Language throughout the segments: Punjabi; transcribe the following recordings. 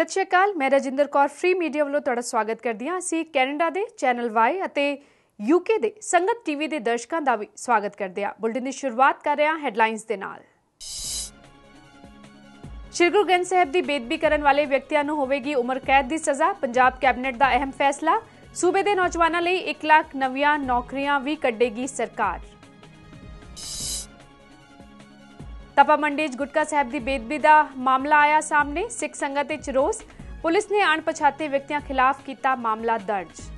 ਸਤਿ ਸ਼੍ਰੀ ਅਕਾਲ ਮੈਂ ਰਜਿੰਦਰ ਕੌਰ ਫ੍ਰੀ ਮੀਡੀਆ ਵੱਲੋਂ ਤੁਹਾਡਾ ਸਵਾਗਤ ਕਰਦੀ ਹਾਂ ਅਸੀਂ ਕੈਨੇਡਾ ਦੇ ਚੈਨਲ Y ਅਤੇ ਯੂਕੇ ਦੇ ਸੰਗਤ ਟੀਵੀ ਦੇ ਦਰਸ਼ਕਾਂ ਦਾ ਵੀ ਸਵਾਗਤ ਕਰਦੇ ਹਾਂ ਬੁਲਟਿਨ ਦੀ ਸ਼ੁਰੂਆਤ ਕਰ ਰਹੇ ਹਾਂ ਹੈਡਲਾਈਨਸ ਦੇ ਨਾਲ ਸ਼੍ਰੀ ਗੁਰੂ ਗ੍ਰੰਥ ਸਾਹਿਬ ਦੀ ਬੇਦਬੀ ਕਰਨ ਵਾਲੇ ਵਿਅਕਤੀਆਂ ਨੂੰ ਹੋਵੇਗੀ ਉਮਰ ਕੈਦ ਦੀ ਸਜ਼ਾ ਪੰਜਾਬ ਕੈਬਨਿਟ ਦਾ ਅਹਿਮ ਫੈਸਲਾ ਸੂਬੇ ਦੇ ਨੌਜਵਾਨਾਂ ਲਈ 1 ਲੱਖ ਨਵੀਆਂ ਨੌਕਰੀਆਂ ਵੀ ਕੱਢੇਗੀ ਸਰਕਾਰ तपा मंडी गुटका साहब की बेदबी का मामला आया सामने सिख संगत रोस पुलिस ने अणपछाते व्यक्तियों खिलाफ किया मामला दर्ज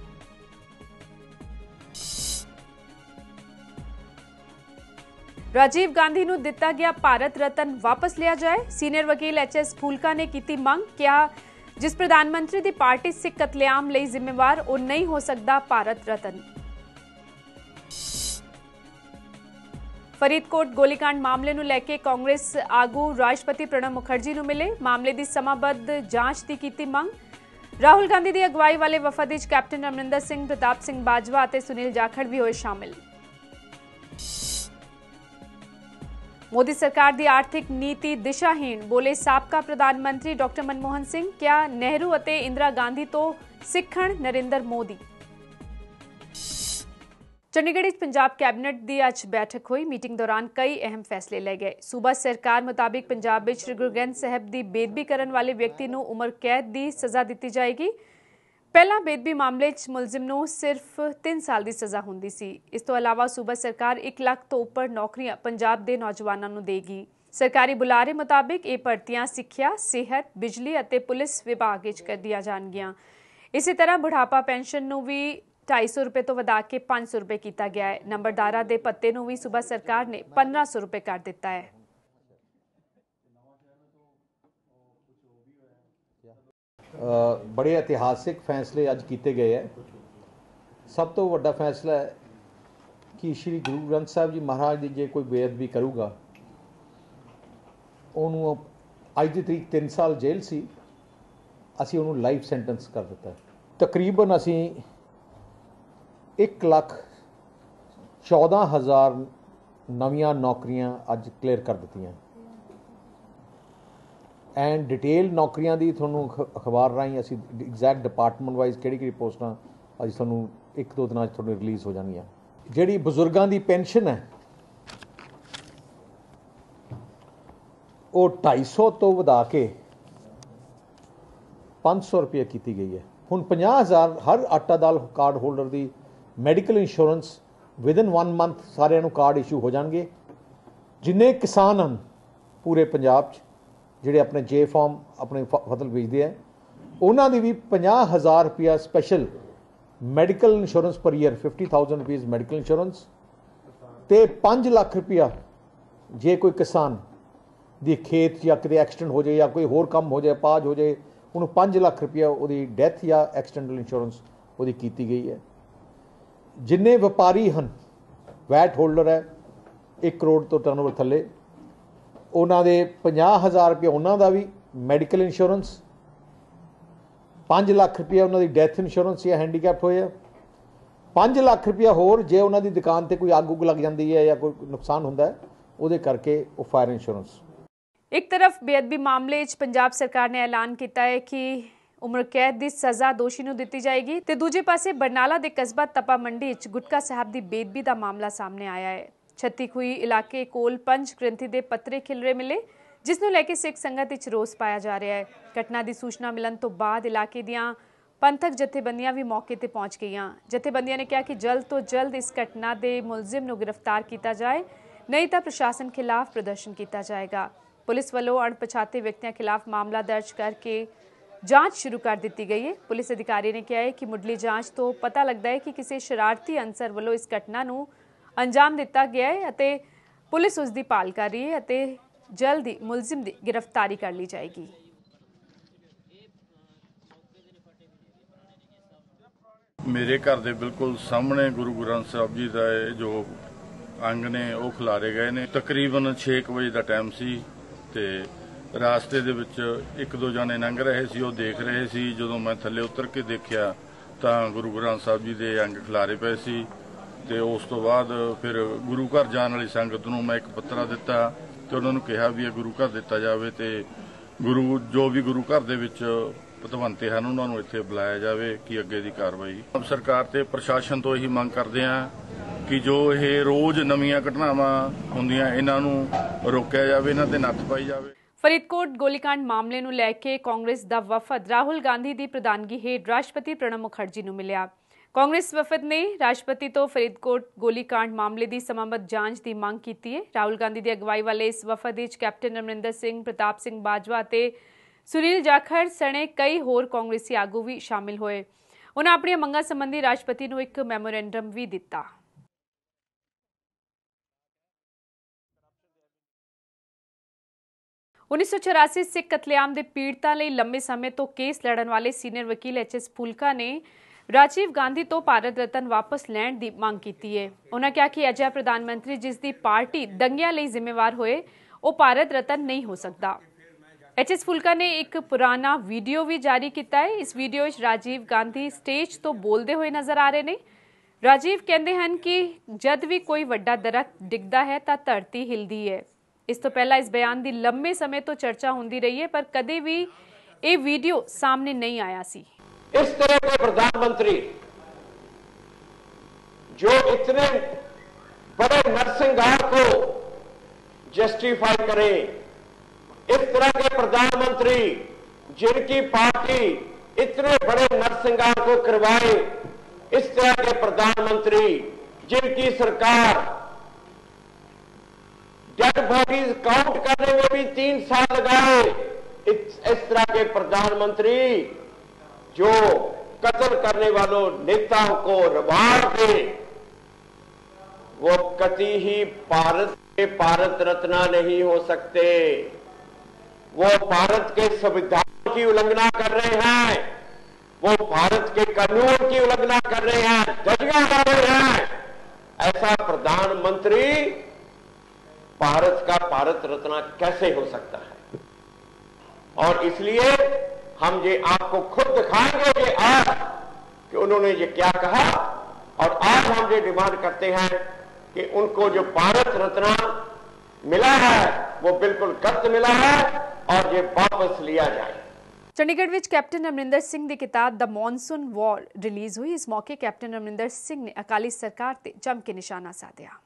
राजीव गांधी को दिता गया भारत रत्न वापस लिया जाए सीनियर वकील एच एस फूलका ने की मंग क्या जिस प्रधानमंत्री की पार्टी सिख कतलेआम जिम्मेवार नहीं हो सकता भारत रत्न ਫਰੀਦਕੋਟ ਗੋਲੀकांड ਮਾਮਲੇ ਨੂੰ ਲੈ ਕੇ ਕਾਂਗਰਸ ਆਗੂ ਰਾਸ਼ਟਰਪਤੀ ਪ੍ਰਣਬ ਮੁਖਰਜੀ ਨੂੰ ਮਿਲੇ ਮਾਮਲੇ ਦੀ ਸਮਾਬੱਧ ਜਾਂਚ ਦੀ ਕੀਤੀ ਮੰਗ ਰਾਹੁਲ ਗਾਂਧੀ ਦੀ ਅਗਵਾਈ ਵਾਲੇ ਵਫਦ ਵਿੱਚ ਕੈਪਟਨ ਅਮਰਿੰਦਰ ਸਿੰਘ ਪ੍ਰਤਾਪ ਸਿੰਘ ਬਾਜਵਾ ਅਤੇ ਸੁਨੀਲ ਜਾਖੜ ਵੀ ਹੋਏ ਸ਼ਾਮਿਲ ਮੋਦੀ ਸਰਕਾਰ ਦੀ ਆਰਥਿਕ ਨੀਤੀ ਦਿਸ਼ਾਹੀਣ ਬੋਲੇ ਸਾਬਕਾ ਪ੍ਰਧਾਨ ਮੰਤਰੀ ਡਾਕਟਰ ਮਨਮੋਹਨ ਸਿੰਘ ਕਿਆ ਨਹਿਰੂ ਅਤੇ ਇੰਦਰਾ ਗਾਂਧੀ ਤੋਂ ਸਿੱਖਣ ਨਰਿੰਦਰ ਮੋਦੀ ਚੰਡੀਗੜ੍ਹ ਵਿੱਚ ਪੰਜਾਬ ਕੈਬਨਿਟ ਦੀ ਅੱਜ ਬੈਠਕ ਹੋਈ ਮੀਟਿੰਗ ਦੌਰਾਨ ਕਈ ਅਹਿਮ ਫੈਸਲੇ ਲਏ ਗਏ ਸੂਬਾ ਸਰਕਾਰ ਮੁਤਾਬਿਕ ਪੰਜਾਬ ਵਿੱਚ ਸ੍ਰੀ ਗੁਰੂ ਗ੍ਰੰਥ ਸਾਹਿਬ ਦੀ ਬੇਦਬੀ ਕਰਨ ਵਾਲੇ ਵਿਅਕਤੀ ਨੂੰ ਉਮਰ ਕੈਦ ਦੀ ਸਜ਼ਾ ਦਿੱਤੀ ਜਾਏਗੀ ਪਹਿਲਾਂ ਬੇਦਬੀ ਮਾਮਲੇ 'ਚ ਮੁਲਜ਼ਮ ਨੂੰ ਸਿਰਫ 3 ਸਾਲ ਦੀ ਸਜ਼ਾ ਹੁੰਦੀ ਸੀ ਇਸ ਤੋਂ ਇਲਾਵਾ ਸੂਬਾ ਸਰਕਾਰ 1 ਲੱਖ ਤੋਂ ਉੱਪਰ ਨੌਕਰੀਆਂ ਪੰਜਾਬ ਦੇ ਨੌਜਵਾਨਾਂ ਨੂੰ ਦੇਗੀ ਸਰਕਾਰੀ ਬੁਲਾਰੇ ਮੁਤਾਬਿਕ ਇਹ ਭਰਤੀਆਂ ਸਿੱਖਿਆ ਸਿਹਤ ਬਿਜਲੀ ਅਤੇ ਪੁਲਿਸ ਵਿਭਾਗ ਵਿੱਚ ਕਰ ਦਿਆ ਜਾਣਗੀਆਂ ਇਸੇ ਤਰ੍ਹਾਂ ਬੁਢਾਪਾ ਪੈਨਸ਼ਨ ਨੂੰ ਵੀ 250 ਰੁਪਏ ਤੋਂ ਵਧਾ ਕੇ 500 ਰੁਪਏ ਕੀਤਾ ਗਿਆ ਹੈ ਨੰਬਰਦਾਰਾ ਦੇ ਪੱਤੇ ਨੂੰ ਵੀ ਸੂਬਾ ਸਰਕਾਰ ਨੇ 1500 ਰੁਪਏ ਕਰ ਦਿੱਤਾ ਹੈ ਬੜੇ ਇਤਿਹਾਸਿਕ ਫੈਸਲੇ ਅੱਜ ਕੀਤੇ ਗਏ ਹੈ ਸਭ ਤੋਂ ਵੱਡਾ ਫੈਸਲਾ ਹੈ ਕਿ ਸ਼੍ਰੀ ਗੁਰੂ ਗ੍ਰੰਥ ਸਾਹਿਬ ਜੀ ਮਹਾਰਾਜ ਦੀ ਜੇ ਕੋਈ ਬੇਅਦਬੀ ਕਰੂਗਾ ਉਹਨੂੰ ਅੱਜ ਦੀ ਤਰੀਕ 3 ਸਾਲ ਜੇਲ੍ਹ ਸੀ ਅਸੀਂ ਉਹਨੂੰ ਲਾਈਫ ਸੈਂਟੈਂਸ ਕਰ ਦਿੱਤਾ ਤਕਰੀਬਨ ਅਸੀਂ 1 ਲੱਖ 14000 ਨਵੀਆਂ ਨੌਕਰੀਆਂ ਅੱਜ ਕਲੀਅਰ ਕਰ ਦਿੱਤੀਆਂ ਐਂਡ ਡਿਟੇਲ ਨੌਕਰੀਆਂ ਦੀ ਤੁਹਾਨੂੰ ਅਖਬਾਰ ਰਾਹੀਂ ਅਸੀਂ ਐਗਜ਼ੈਕਟ ਡਿਪਾਰਟਮੈਂਟ ਵਾਈਜ਼ ਕਿਹੜੀ ਕਿਹੜੀ ਪੋਸਟਾਂ ਅੱਜ ਤੁਹਾਨੂੰ ਇੱਕ ਦੋ ਦਿਨਾਂ 'ਚ ਤੁਹਾਨੂੰ ਰਿਲੀਜ਼ ਹੋ ਜਾਣਗੀਆਂ ਜਿਹੜੀ ਬਜ਼ੁਰਗਾਂ ਦੀ ਪੈਨਸ਼ਨ ਹੈ ਉਹ 250 ਤੋਂ ਵਧਾ ਕੇ 500 ਰੁਪਏ ਕੀਤੀ ਗਈ ਹੈ ਹੁਣ 50000 ਹਰ ਆਟਾ ਦਾਲ ਕਾਰਡ ਹੋਲਡਰ ਦੀ ਮੈਡੀਕਲ ਇੰਸ਼ੋਰੈਂਸ ਵਿਦਨ 1 ਮੰਥ ਸਾਰਿਆਂ ਨੂੰ ਕਾਰਡ ਇਸ਼ੂ ਹੋ ਜਾਣਗੇ ਜਿੰਨੇ ਕਿਸਾਨ ਹਨ ਪੂਰੇ ਪੰਜਾਬ 'ਚ ਜਿਹੜੇ ਆਪਣੇ ਜੇ ਫਾਰਮ ਆਪਣੇ ਫਸਲ ਵੇਚਦੇ ਆ ਉਹਨਾਂ ਦੀ ਵੀ 50000 ਰੁਪਿਆ special medical insurance per year 50000 ਰੁਪਏ ਮੈਡੀਕਲ ਇੰਸ਼ੋਰੈਂਸ ਤੇ 5 ਲੱਖ ਰੁਪਿਆ ਜੇ ਕੋਈ ਕਿਸਾਨ ਦੀ ਖੇਤ ਜਾਂ ਕਿਤੇ ਐਕਸੀਡੈਂਟ ਹੋ ਜਾਏ ਜਾਂ ਕੋਈ ਹੋਰ ਕੰਮ ਹੋ ਜਾਏ ਪਾਜ ਹੋ ਜਾਏ ਉਹਨੂੰ 5 ਲੱਖ ਰੁਪਿਆ ਉਹਦੀ ਡੈਥ ਜਾਂ ਐਕਸੀਡੈਂਟਲ ਇੰਸ਼ੋਰੈਂਸ ਉਹਦੀ ਕੀਤੀ ਗਈ ਹੈ ਜਿੰਨੇ ਵਪਾਰੀ ਹਨ ਵੈਟ ਹੋਲਡਰ ਹੈ 1 ਕਰੋੜ ਤੋਂ ਟਰਨਓਵਰ ਥੱਲੇ ਉਹਨਾਂ ਦੇ 50000 ਰੁਪਏ ਉਹਨਾਂ ਦਾ ਵੀ ਮੈਡੀਕਲ ਇੰਸ਼ੋਰੈਂਸ 5 ਲੱਖ ਰੁਪਏ ਉਹਨਾਂ ਦੀ ਡੈਥ ਇੰਸ਼ੋਰੈਂਸ ਜਾਂ ਹੈਂਡੀਕੈਪ ਹੋਏ 5 ਲੱਖ ਰੁਪਏ ਹੋਰ ਜੇ ਉਹਨਾਂ ਦੀ ਦੁਕਾਨ ਤੇ ਕੋਈ ਆਗੂਗ ਲੱਗ ਜਾਂਦੀ ਹੈ ਜਾਂ ਕੋਈ ਨੁਕਸਾਨ ਹੁੰਦਾ ਹੈ ਉਹਦੇ ਕਰਕੇ ਉਹ ਫਾਇਰ ਇੰਸ਼ੋਰੈਂਸ ਇੱਕ ਤਰਫ ਬੇਅਦਬੀ ਮਾਮਲੇ 'ਚ ਪੰਜਾਬ ਸਰਕਾਰ ਨੇ ਐਲਾਨ ਕੀਤਾ ਹੈ ਕਿ ਉਮਰ ਕੈਦ ਦੀ ਸਜ਼ਾ ਦੋਸ਼ੀ ਨੂੰ ਦਿੱਤੀ ਜਾਏਗੀ ਤੇ ਦੂਜੇ ਪਾਸੇ ਬਰਨਾਲਾ ਦੇ ਕਸਬਾ ਤਪਾ ਮੰਡੀ ਵਿੱਚ ਗੁਟਕਾ ਸਾਹਿਬ ਦੀ ਬੇਦਬੀ ਦਾ ਮਾਮਲਾ ਸਾਹਮਣੇ ਆਇਆ ਹੈ ਛੱਤੀਖੂਈ ਇਲਾਕੇ ਕੋਲ ਪੰਜ ਗ੍ਰੰਥੀ ਦੇ ਪੱਤਰੇ ਖਿਲਰੇ ਮਿਲੇ ਜਿਸ ਨੂੰ ਲੈ ਕੇ ਸਿੱਖ ਸੰਗਤ ਵਿੱਚ ਰੋਸ ਪਾਇਆ ਜਾ ਰਿਹਾ ਹੈ ਘਟਨਾ ਦੀ ਸੂਚਨਾ ਮਿਲਣ ਤੋਂ ਬਾਅਦ ਇਲਾਕੇ ਦੀਆਂ ਪੰਥਕ ਜਥੇਬੰਦੀਆਂ ਵੀ ਮੌਕੇ ਤੇ ਪਹੁੰਚ ਗਈਆਂ ਜਥੇਬੰਦੀਆਂ ਨੇ ਕਿਹਾ ਕਿ ਜਲਦ ਤੋਂ ਜਲਦ ਇਸ ਘਟਨਾ ਦੇ ਮੁਲਜ਼ਮ ਨੂੰ ਗ੍ਰਿਫਤਾਰ ਕੀਤਾ ਜਾਏ ਨਹੀਂ ਤਾਂ ਪ੍ਰਸ਼ਾਸਨ ਖਿਲਾਫ ਪ੍ਰਦਰਸ਼ਨ ਕੀਤਾ ਜਾਏਗਾ ਪੁਲਿਸ ਵੱਲੋਂ ਅਣਪਛਾਤੇ ਵਿਅਕਤੀਆਂ ਖਿਲਾਫ ਮਾਮਲਾ ਦਰਜ ਕਰਕੇ ਜਾਂਚ ਸ਼ੁਰੂ ਕਰ ਦਿੱਤੀ ਗਈ ਹੈ ਪੁਲਿਸ ਅਧਿਕਾਰੀ ਨੇ ਕਿਹਾ ਹੈ ਕਿ ਮੁੱਢਲੀ ਜਾਂਚ ਤੋਂ ਪਤਾ ਲੱਗਦਾ ਹੈ ਕਿ ਕਿਸੇ ਸ਼ਰਾਰਤੀ ਅਨਸਰ ਵੱਲੋਂ ਇਸ ਘਟਨਾ ਨੂੰ ਅੰਜਾਮ ਦਿੱਤਾ ਗਿਆ ਹੈ ਅਤੇ ਪੁਲਿਸ ਉਸ ਦੀ ਪਾਲ ਕਰ ਰਹੀ ਹੈ ਅਤੇ ਜਲਦੀ ਮੁਲਜ਼ਮ ਦੀ ਗ੍ਰਿਫਤਾਰੀ ਕਰ ਲਈ ਜਾਏਗੀ ਮੇਰੇ ਘਰ ਦੇ ਬਿਲਕੁਲ ਸਾਹਮਣੇ ਗੁਰੂ ਗ੍ਰੰਥ ਸਾਹਿਬ ਜੀ ਦਾ ਜੋ ਅੰਗ ਨੇ ਉਹ ਖਿਲਾਰੇ ਗਏ ਨੇ ਤਕਰੀਬਨ 6 ਵਜੇ ਦਾ ਟਾਈਮ ਸੀ ਤੇ ਰਾਸਤੇ ਦੇ ਵਿੱਚ ਇੱਕ ਦੋ ਜਾਣੇ ਲੰਘ ਰਹੇ ਸੀ ਉਹ ਦੇਖ ਰਹੇ ਸੀ ਜਦੋਂ ਮੈਂ ਥੱਲੇ ਉਤਰ ਕੇ ਦੇਖਿਆ ਤਾਂ ਗੁਰੂ ਗ੍ਰੰਥ ਸਾਹਿਬ ਜੀ ਦੇ ਅੰਗ ਖਿਲਾਰੇ ਪਏ ਸੀ ਤੇ ਉਸ ਤੋਂ ਬਾਅਦ ਫਿਰ ਗੁਰੂ ਘਰ ਜਾਣ ਵਾਲੀ ਸੰਗਤ ਨੂੰ ਮੈਂ ਇੱਕ ਪੱਤਰਾ ਦਿੱਤਾ ਤੇ ਉਹਨਾਂ ਨੂੰ ਕਿਹਾ ਵੀ ਇਹ ਗੁਰੂ ਘਰ ਦਿੱਤਾ ਜਾਵੇ ਤੇ ਗੁਰੂ ਜੋ ਵੀ ਗੁਰੂ ਘਰ ਦੇ ਵਿੱਚ ਪਤਵੰਤੇ ਹਨ ਉਹਨਾਂ ਨੂੰ ਇੱਥੇ ਬੁਲਾਇਆ ਜਾਵੇ ਕਿ ਅੱਗੇ ਦੀ ਕਾਰਵਾਈ ਆਪ ਸਰਕਾਰ ਤੇ ਪ੍ਰਸ਼ਾਸਨ ਤੋਂ ਇਹੀ ਮੰਗ ਕਰਦੇ ਆ ਕਿ ਜੋ ਇਹ ਰੋਜ਼ ਨਵੀਆਂ ਘਟਨਾਵਾਂ ਹੁੰਦੀਆਂ ਇਹਨਾਂ ਨੂੰ ਰੋਕਿਆ ਜਾਵੇ ਇਹਨਾਂ ਤੇ ਨੱਥ ਪਾਈ ਜਾਵੇ ਫਰੀਦਕੋਟ ਗੋਲੀकांड ਮਾਮਲੇ ਨੂੰ ਲੈ ਕੇ ਕਾਂਗਰਸ ਦਾ ਵਫਦ ਰਾਹੁਲ ਗਾਂਧੀ ਦੀ ਪ੍ਰਧਾਨਗੀ ਹੇਠ ਰਾਸ਼ਟਰਪਤੀ ਪ੍ਰਣਬ ਮੁਖਰਜੀ ਨੂੰ ਮਿਲਿਆ ਕਾਂਗਰਸ ਵਫਦ ਨੇ ਰਾਸ਼ਟਰਪਤੀ ਤੋਂ ਫਰੀਦਕੋਟ ਗੋਲੀकांड ਮਾਮਲੇ ਦੀ ਸਮਾਬਤ ਜਾਂਚ ਦੀ ਮੰਗ ਕੀਤੀ ਹੈ ਰਾਹੁਲ ਗਾਂਧੀ ਦੀ ਅਗਵਾਈ ਵਾਲੇ ਇਸ ਵਫਦ ਵਿੱਚ ਕੈਪਟਨ ਅਮਰਿੰਦਰ ਸਿੰਘ ਪ੍ਰਤਾਪ ਸਿੰਘ ਬਾਜਵਾ ਤੇ ਸੁਨੀਲ ਜਾਖੜ ਸਣੇ ਕਈ ਹੋਰ ਕਾਂਗਰਸੀ ਆਗੂ ਵੀ ਸ਼ਾਮਿਲ ਹੋਏ ਉਹਨਾਂ ਆਪਣੀਆਂ ਮੰਗਾਂ ਸੰਬੰਧੀ ਰਾਸ਼ਟਰਪਤੀ ਨੂੰ ਇੱਕ ਮੈਮੋਰੈਂਡਮ ਵੀ ਦਿੱਤਾ 1984 ਸਿੱਖ ਕਤਲੇਆਮ ਦੇ ਪੀੜਤਾਂ ਲਈ ਲੰਮੇ ਸਮੇਂ ਤੋਂ ਕੇਸ ਲੜਨ ਵਾਲੇ ਸੀਨੀਅਰ ਵਕੀਲ ਐਚ ਐਸ ਫੁਲਕਾ ਨੇ ਰਾਜੀਵ ਗਾਂਧੀ ਤੋਂ ਭਾਰਤ ਰਤਨ ਵਾਪਸ ਲੈਣ ਦੀ ਮੰਗ ਕੀਤੀ ਹੈ ਉਹਨਾਂ ਕਿਹਾ ਕਿ ਅਜਾ ਪ੍ਰਧਾਨ ਮੰਤਰੀ ਜਿਸ ਦੀ ਪਾਰਟੀ ਦੰਗਿਆਂ ਲਈ ਜ਼ਿੰਮੇਵਾਰ ਹੋਏ ਉਹ ਭਾਰਤ ਰਤਨ ਨਹੀਂ ਹੋ ਸਕਦਾ ਐਚ ਐਸ ਫੁਲਕਾ ਨੇ ਇੱਕ ਪੁਰਾਣਾ ਵੀਡੀਓ ਵੀ ਜਾਰੀ ਕੀਤਾ ਹੈ ਇਸ ਵੀਡੀਓ ਵਿੱਚ ਰਾਜੀਵ ਗਾਂਧੀ ਸਟੇਜ ਤੋਂ ਬੋਲਦੇ ਹੋਏ ਨਜ਼ਰ ਆ ਰਹੇ ਨੇ ਰਾਜੀਵ ਕਹਿੰਦੇ ਹਨ ਕਿ ਜਦ ਵੀ ਕੋਈ ਵੱਡਾ ਦਰਖਤ ਡਿੱਗਦਾ ਹੈ ਤਾਂ ਧਰਤੀ ਹਿਲਦੀ ਹੈ इस तो पहला इस बयान की लंबे समय तो चर्चा ਹੁੰਦੀ रही है पर कदे भी ये वीडियो सामने नहीं आया सी इस तरह के प्रधानमंत्री जो इतने बड़े नरसिंहार को जस्टिफाई करें इस तरह के प्रधानमंत्री जिनकी पार्टी इतने बड़े नरसिंहार को करवाए इस तरह के प्रधानमंत्री जिनकी सरकार डेड बॉडीज काउंट करने में भी तीन साल लगाए इस, तरह के प्रधानमंत्री जो कत्ल करने वालों नेताओं को रवाड़ के वो कति ही भारत के भारत रत्ना नहीं हो सकते वो भारत के संविधान की उल्लंघना कर रहे हैं वो भारत के कानून की उल्लंघना कर रहे हैं जजिया कर रहे हैं ऐसा प्रधानमंत्री पारस का पारत रचना कैसे हो सकता है और इसलिए हम ये आपको खुद दिखाएंगे ये आज कि उन्होंने ये क्या कहा और आज हम ये डिमांड करते हैं कि उनको जो पारस रचना मिला है वो बिल्कुल गलत मिला है और ये वापस लिया जाए चंडीगढ़ विच कैप्टन अमरिंदर सिंह की किताब द मॉनसून वॉर रिलीज हुई इस मौके कैप्टन अमरिंदर सिंह ने अकाली सरकार से जम के निशाना साधया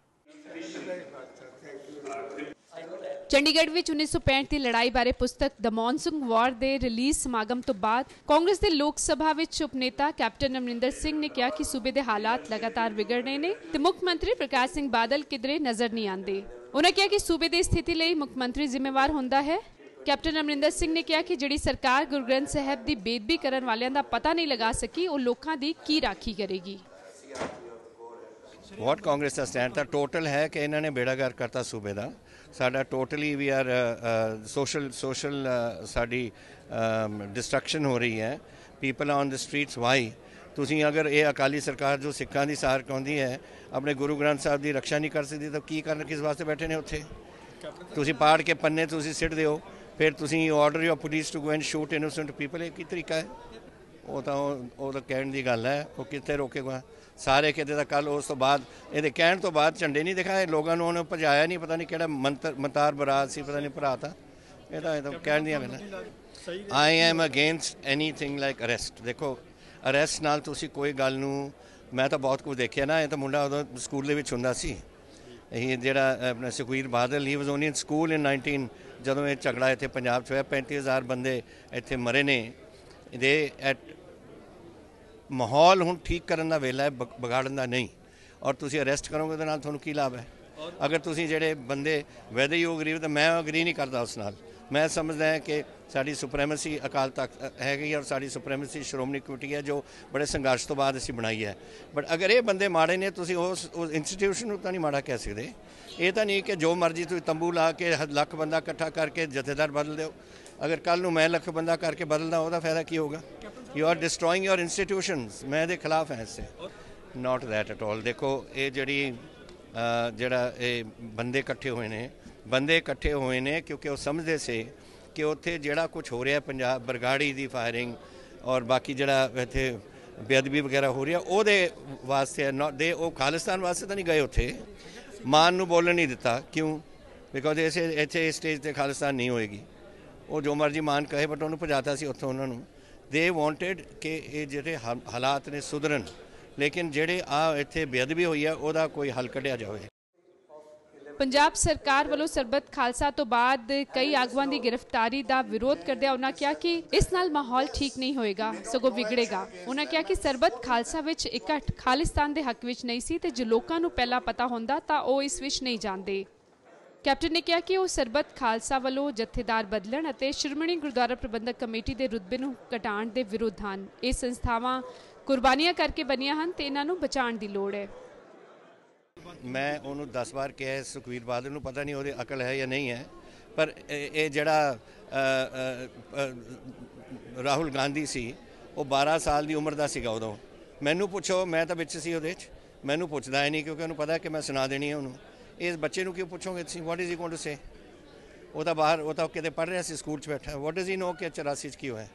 ਚੰਡੀਗੜ੍ਹ ਵਿੱਚ 1965 ਦੀ ਲੜਾਈ ਬਾਰੇ ਪੁਸਤਕ ਦ ਮੌਨਸੂਨ ਵਾਰ ਦੇ ਰਿਲੀਜ਼ ਸਮਾਗਮ ਤੋਂ ਬਾਅਦ ਕਾਂਗਰਸ ਦੇ ਲੋਕ ਸਭਾ ਵਿੱਚ ਉਪਨੇਤਾ ਕੈਪਟਨ ਅਮਰਿੰਦਰ ਸਿੰਘ ਨੇ ਕਿਹਾ ਕਿ ਸੂਬੇ ਦੇ ਹਾਲਾਤ ਲਗਾਤਾਰ ਵਿਗੜ ਰਹੇ ਨੇ ਤੇ ਮੁੱਖ ਮੰਤਰੀ ਪ੍ਰਕਾਸ਼ ਸਿੰਘ ਬਾਦਲ ਕਿਧਰੇ ਨਜ਼ਰ ਨਹੀਂ ਆਉਂਦੇ ਉਹਨਾਂ ਕਿਹਾ ਕਿ ਸੂਬੇ ਦੀ ਸਥਿਤੀ ਲਈ ਮੁੱਖ ਮੰਤਰੀ ਜ਼ਿੰਮੇਵਾਰ ਹੁੰਦਾ ਹੈ ਕੈਪਟਨ ਅਮਰਿੰਦਰ ਸਿੰਘ ਨੇ ਕਿਹਾ ਕਿ ਜਿਹੜੀ ਸਰਕਾਰ ਗੁਰਗ੍ਰੰਥ ਸਾਹਿਬ ਦੀ ਬੇਦਬੀ ਕਰਨ ਵਾਲਿਆਂ ਦਾ ਪਤਾ ਨਹੀਂ ਲਗਾ ਸਕੀ ਉਹ ਲੋਕਾਂ ਦੀ ਕੀ ਰਾਖੀ ਕਰੇਗੀ ਵਾਟ ਕਾਂਗਰਸ ਦਾ ਸਟੈਂਡ ਤਾਂ ਟੋਟਲ ਹੈ ਕਿ ਇਹਨਾਂ ਨੇ ਬੇੜਾਗਰ ਕਰਤਾ ਸੂਬੇ ਦਾ ਸਾਡਾ totally we are social social ਸਾਡੀ ਡਿਸਟਰਕਸ਼ਨ ਹੋ ਰਹੀ ਹੈ people on the streets why ਤੁਸੀਂ ਅਗਰ ਇਹ ਅਕਾਲੀ ਸਰਕਾਰ ਜੋ ਸਿੱਖਾਂ ਦੀ ਸਾਰ ਕਹਿੰਦੀ ਹੈ ਆਪਣੇ ਗੁਰੂ ਗ੍ਰੰਥ ਸਾਹਿਬ ਦੀ ਰੱਖਿਆ ਨਹੀਂ ਕਰ ਸਕਦੀ ਤਾਂ ਕੀ ਕਰਨ ਕਿਸ ਵਾਸਤੇ ਬੈਠੇ ਨੇ ਉੱਥੇ ਤੁਸੀਂ ਪਾੜ ਕੇ ਪੰਨੇ ਤੁਸੀਂ ਸਿੱਟ ਦਿਓ ਫਿਰ ਤੁਸੀਂ order you police to go and shoot innocent people ਇਹ ਕੀ ਤਰੀਕਾ ਹੈ ਉਹ ਤਾਂ ਉਹ ਤਾਂ ਕਹਿਣ ਦੀ ਗੱਲ ਹੈ ਉਹ ਕਿੱਥੇ ਰੋਕੇਗਾ ਸਾਰੇ ਕਿਤੇ ਦਾ ਕੱਲ ਉਸ ਤੋਂ ਬਾਅਦ ਇਹਦੇ ਕਹਿਣ ਤੋਂ ਬਾਅਦ ਝੰਡੇ ਨਹੀਂ ਦਿਖਾਏ ਲੋਕਾਂ ਨੂੰ ਉਹਨੇ ਭਜਾਇਆ ਨਹੀਂ ਪਤਾ ਨਹੀਂ ਕਿਹੜਾ ਮੰਤਰ ਮਤਾਰ ਬਰਾਦ ਸੀ ਪਤਾ ਨਹੀਂ ਭਰਾ ਤਾਂ ਇਹ ਤਾਂ ਇਹ ਤਾਂ ਕਹਿਣ ਦੀਆਂ ਗੱਲਾਂ I am against anything like arrest ਦੇਖੋ ਅਰੈਸਟ ਨਾਲ ਤੁਸੀਂ ਕੋਈ ਗੱਲ ਨੂੰ ਮੈਂ ਤਾਂ ਬਹੁਤ ਕੁਝ ਦੇਖਿਆ ਨਾ ਇਹ ਤਾਂ ਮੁੰਡਾ ਉਦੋਂ ਸਕੂਲ ਦੇ ਵਿੱਚ ਹੁੰਦਾ ਸੀ ਇਹ ਜਿਹੜਾ ਆਪਣਾ Sukhbir Badal he was only in school in 19 ਜਦੋਂ ਇਹ ਝਗੜਾ ਇੱਥੇ ਪੰਜਾਬ 'ਚ ਹੋਇਆ 35000 ਬੰਦੇ ਇੱਥੇ ਮਰੇ ਨੇ ਦੇ ਐਟ ਮਾਹੌਲ ਹੁਣ ਠੀਕ ਕਰਨ ਦਾ ਵੇਲਾ ਹੈ ਵਿਗਾੜਨ ਦਾ ਨਹੀਂ ਔਰ ਤੁਸੀਂ ਅਰੈਸਟ ਕਰੋਗੇ ਤਾਂ ਨਾਲ ਤੁਹਾਨੂੰ ਕੀ ਲਾਭ ਹੈ ਅਗਰ ਤੁਸੀਂ ਜਿਹੜੇ ਬੰਦੇ ਵੈਦੇ ਯੋਗ ਅਗਰੀ ਤਾਂ ਮੈਂ ਅਗਰੀ ਨਹੀਂ ਕਰਦਾ ਉਸ ਨਾਲ ਮੈਂ ਸਮਝਦਾ ਹਾਂ ਕਿ ਸਾਡੀ ਸੁਪਰੀਮੇਸੀ ਅਕਾਲ ਤਖਤ ਹੈਗੀ ਔਰ ਸਾਡੀ ਸੁਪਰੀਮੇਸੀ ਸ਼੍ਰੋਮਣੀ ਕਮੇਟੀ ਹੈ ਜੋ ਬੜੇ ਸੰਘਰਸ਼ ਤੋਂ ਬਾਅਦ ਅਸੀਂ ਬਣਾਈ ਹੈ ਬਟ ਅਗਰ ਇਹ ਬੰਦੇ ਮਾੜੇ ਨੇ ਤੁਸੀਂ ਉਸ ਇੰਸਟੀਟਿਊਸ਼ਨ ਨੂੰ ਤਾਂ ਨਹੀਂ ਮਾੜਾ ਕਹਿ ਸਕਦੇ ਇਹ ਤਾਂ ਨਹੀਂ ਕਿ ਜੋ ਮਰਜ਼ੀ ਤੁਸੀਂ ਤੰਬੂ ਲਾ ਕੇ ਲੱਖ ਬੰਦਾ ਇਕੱਠਾ ਕਰਕੇ ਜਥੇਦਾਰ ਬਦਲ ਦਿਓ ਅਗਰ ਕੱਲ ਨੂੰ ਮੈਂ ਲੱਖ ਬੰਦਾ ਕਰਕੇ ਬਦਲਦਾ ਉਹਦਾ ਫਾਇਦਾ ਕੀ ਹੋਗਾ you are destroying your institutions ਮੈਂ ਦੇ ਖਿਲਾਫ ਹਾਂ ਇਸੇ ਨਾਟ ਥੈਟ ਐਟ ਆਲ ਦੇਖੋ ਇਹ ਜਿਹੜੀ ਜਿਹੜਾ ਇਹ ਬੰਦੇ ਇਕੱਠੇ ਹੋਏ ਨੇ ਬੰਦੇ ਇਕੱਠੇ ਹੋਏ ਨੇ ਕਿਉਂਕਿ ਉਹ ਸਮਝਦੇ ਸੇ ਕਿ ਉੱਥੇ ਜਿਹੜਾ ਕੁਝ ਹੋ ਰਿਹਾ ਪੰਜਾਬ ਬਰਗਾੜੀ ਦੀ ਫਾਇਰਿੰਗ ਔਰ ਬਾਕੀ ਜਿਹੜਾ ਇੱਥੇ ਬੇਅਦਬੀ ਵਗੈਰਾ ਹੋ ਰਿਹਾ ਉਹਦੇ ਵਾਸਤੇ ਨਾਟ ਦੇ ਉਹ ਖਾਲਿਸਤਾਨ ਵਾਸਤੇ ਤਾਂ ਨਹੀਂ ਗਏ ਉੱਥੇ ਮਾਨ ਨੂੰ ਬੋਲਣ ਨਹੀਂ ਦਿੱਤਾ ਕਿਉਂ ਬਿਕੋਜ਼ ਇਸੇ ਇੱਥੇ ਸਟੇਜ ਤੇ ਖਾਲਿਸਤਾਨ ਨਹੀਂ ਹੋਏਗੀ ਉਹ ਜੋ ਮਰਜੀ ਮਾਨ ਕਹੇ ਬਟ ਉਹਨੂੰ ਭਜਾਤਾ ਸੀ ਉੱਥੋਂ ਉਹਨਾਂ ਨੂੰ ਦੇ ਵਾਂਟਡ ਕਿ ਇਹ ਜਿਹੜੇ ਹਾਲਾਤ ਨੇ ਸੁਧਰਨ ਲੇਕਿਨ ਜਿਹੜੇ ਆ ਇੱਥੇ ਬੇਅਦਬੀ ਹੋਈ ਆ ਉਹਦਾ ਕੋਈ ਹੱਲ ਕੱਢਿਆ ਜਾਵੇ ਪੰਜਾਬ ਸਰਕਾਰ ਵੱਲੋਂ ਸਰਬਤ ਖਾਲਸਾ ਤੋਂ ਬਾਅਦ ਕਈ ਆਗੂਆਂ ਦੀ ਗ੍ਰਿਫਤਾਰੀ ਦਾ ਵਿਰੋਧ ਆ ਉਹਨਾਂ ਕਿਹਾ ਕਿ ਇਸ ਨਾਲ ਮਾਹੌਲ ਠੀਕ ਨਹੀਂ ਹੋਏਗਾ ਸਗੋਂ ਵਿਗੜੇਗਾ ਉਹਨਾਂ ਕਿਹਾ ਕਿ ਸਰਬਤ ਖਾਲਸਾ ਵਿੱਚ ਇਕੱਠ ਖਾਲਿਸਤਾਨ ਦੇ ਹੱਕ ਵਿੱਚ ਨਹੀਂ ਸੀ ਤੇ ਜੇ ਲੋਕਾਂ ਨੂੰ ਪਹਿਲਾਂ ਪਤਾ ਹੁੰਦਾ ਤਾਂ ਉਹ ਇਸ ਵਿੱਚ ਨਹੀਂ ਜਾਂਦੇ ਕੈਪਟਨ ਨੇ ਕਿਹਾ ਕਿ ਉਹ ਸਰਬੱਤ ਖਾਲਸਾ ਵੱਲੋਂ ਜਥੇਦਾਰ ਬਦਲਣ ਅਤੇ ਸ਼੍ਰੋਮਣੀ ਗੁਰਦੁਆਰਾ ਪ੍ਰਬੰਧਕ ਕਮੇਟੀ ਦੇ ਰੁਤਬੇ ਨੂੰ ਘਟਾਉਣ ਦੇ ਵਿਰੋਧ ਹਨ ਇਹ ਸੰਸਥਾਵਾਂ ਕੁਰਬਾਨੀਆਂ ਕਰਕੇ ਬਣੀਆਂ ਹਨ ਤੇ ਇਹਨਾਂ ਨੂੰ ਬਚਾਉਣ ਦੀ ਲੋੜ ਹੈ ਮੈਂ ਉਹਨੂੰ 10 ਵਾਰ ਕਿਹਾ ਸੁਖਵੀਰ ਬਾਦਲ ਨੂੰ ਪਤਾ ਨਹੀਂ ਉਹਦੇ ਅਕਲ ਹੈ ਜਾਂ ਨਹੀਂ ਹੈ ਪਰ ਇਹ ਜਿਹੜਾ ਰਾਹੁਲ ਗਾਂਧੀ ਸੀ ਉਹ 12 ਸਾਲ ਦੀ ਉਮਰ ਦਾ ਸੀਗਾ ਉਦੋਂ ਮੈਨੂੰ ਪੁੱਛੋ ਮੈਂ ਤਾਂ ਵਿੱਚ ਸੀ ਉਹਦੇ 'ਚ ਮੈਨੂੰ ਪੁੱਛਦਾ ਹੀ ਨਹੀਂ ਕਿਉਂਕਿ ਉਹਨੂੰ ਪਤਾ ਕਿ ਮੈਂ ਸੁਣਾ ਦੇਣੀ ਹੈ ਉਹਨੂੰ ਇਸ ਬੱਚੇ ਨੂੰ ਕਿਉਂ ਪੁੱਛੋਗੇ ਤੁਸੀਂ what is he going to say ਉਹ ਤਾਂ ਬਾਹਰ ਉਹ ਤਾਂ ਕਿਤੇ ਪੜ ਰਿਹਾ ਸੀ ਸਕੂਲ 'ਚ ਬੈਠਾ ਵਾਟ ਇਜ਼ ਹੀ ਨੋ ਕਿ 84 'ਚ ਕੀ ਹੋਇਆ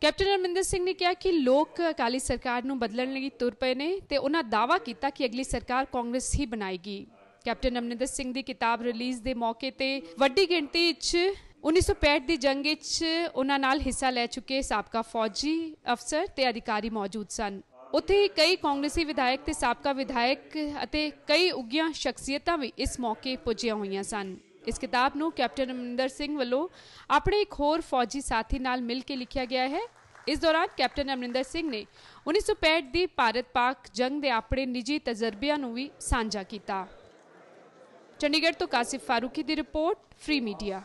ਕੈਪਟਨ ਅਮਰਿੰਦਰ ਸਿੰਘ ਨੇ ਕਿਹਾ ਕਿ ਲੋਕ ਅਕਾਲੀ ਸਰਕਾਰ ਨੂੰ ਬਦਲਣ ਲਈ ਤੁਰ ਪਏ ਨੇ ਤੇ ਉਹਨਾਂ ਦਾਵਾ ਕੀਤਾ ਕਿ ਅਗਲੀ ਸਰਕਾਰ ਕਾਂਗਰਸ ਹੀ ਬਣਾਏਗੀ ਕੈਪਟਨ ਅਮਰਿੰਦਰ ਸਿੰਘ ਦੀ ਕਿਤਾਬ ਰਿਲੀਜ਼ ਦੇ ਮੌਕੇ ਤੇ ਵੱਡੀ ਗਿਣਤੀ 'ਚ 1965 ਦੀ ਜੰਗ 'ਚ ਉਹਨਾਂ ਨਾਲ ਹਿੱਸਾ ਲੈ ਚੁੱਕੇ ਸਾਬਕਾ ਫੌਜੀ ਅਫਸਰ ਤੇ ਅਧਿਕਾਰੀ ਮੌਜੂਦ ਸਨ ਉੱਥੇ ਹੀ ਕਈ ਕਾਂਗਰਸੀ ਵਿਧਾਇਕ ਤੇ ਸਾਬਕਾ ਵਿਧਾਇਕ ਅਤੇ ਕਈ ਉੱਗੀਆਂ ਸ਼ਖਸੀਅਤਾਂ ਵੀ ਇਸ ਮੌਕੇ ਪੁੱਜੀਆਂ ਹੋਈਆਂ ਸਨ ਇਸ ਕਿਤਾਬ ਨੂੰ ਕੈਪਟਨ ਅਮਰਿੰਦਰ ਸਿੰਘ ਵੱਲੋਂ ਆਪਣੇ ਇੱਕ ਹੋਰ ਫੌਜੀ ਸਾਥੀ ਨਾਲ ਮਿਲ ਕੇ ਲਿਖਿਆ ਗਿਆ ਹੈ ਇਸ ਦੌਰਾਨ ਕੈਪਟਨ ਅਮਰਿੰਦਰ ਸਿੰਘ ਨੇ 1965 ਦੀ ਭਾਰਤ-ਪਾਕ ਜੰਗ ਦੇ ਆਪਣੇ ਨਿੱਜੀ ਤਜਰਬਿਆਂ ਨੂੰ ਵੀ ਸਾਂਝਾ ਕੀਤਾ ਚੰਡੀਗੜ੍ਹ ਤੋਂ ਕਾਸਿਫ ਫਾਰੂਕੀ ਦੀ ਰਿਪੋਰਟ ਫ੍ਰੀ ਮੀਡੀਆ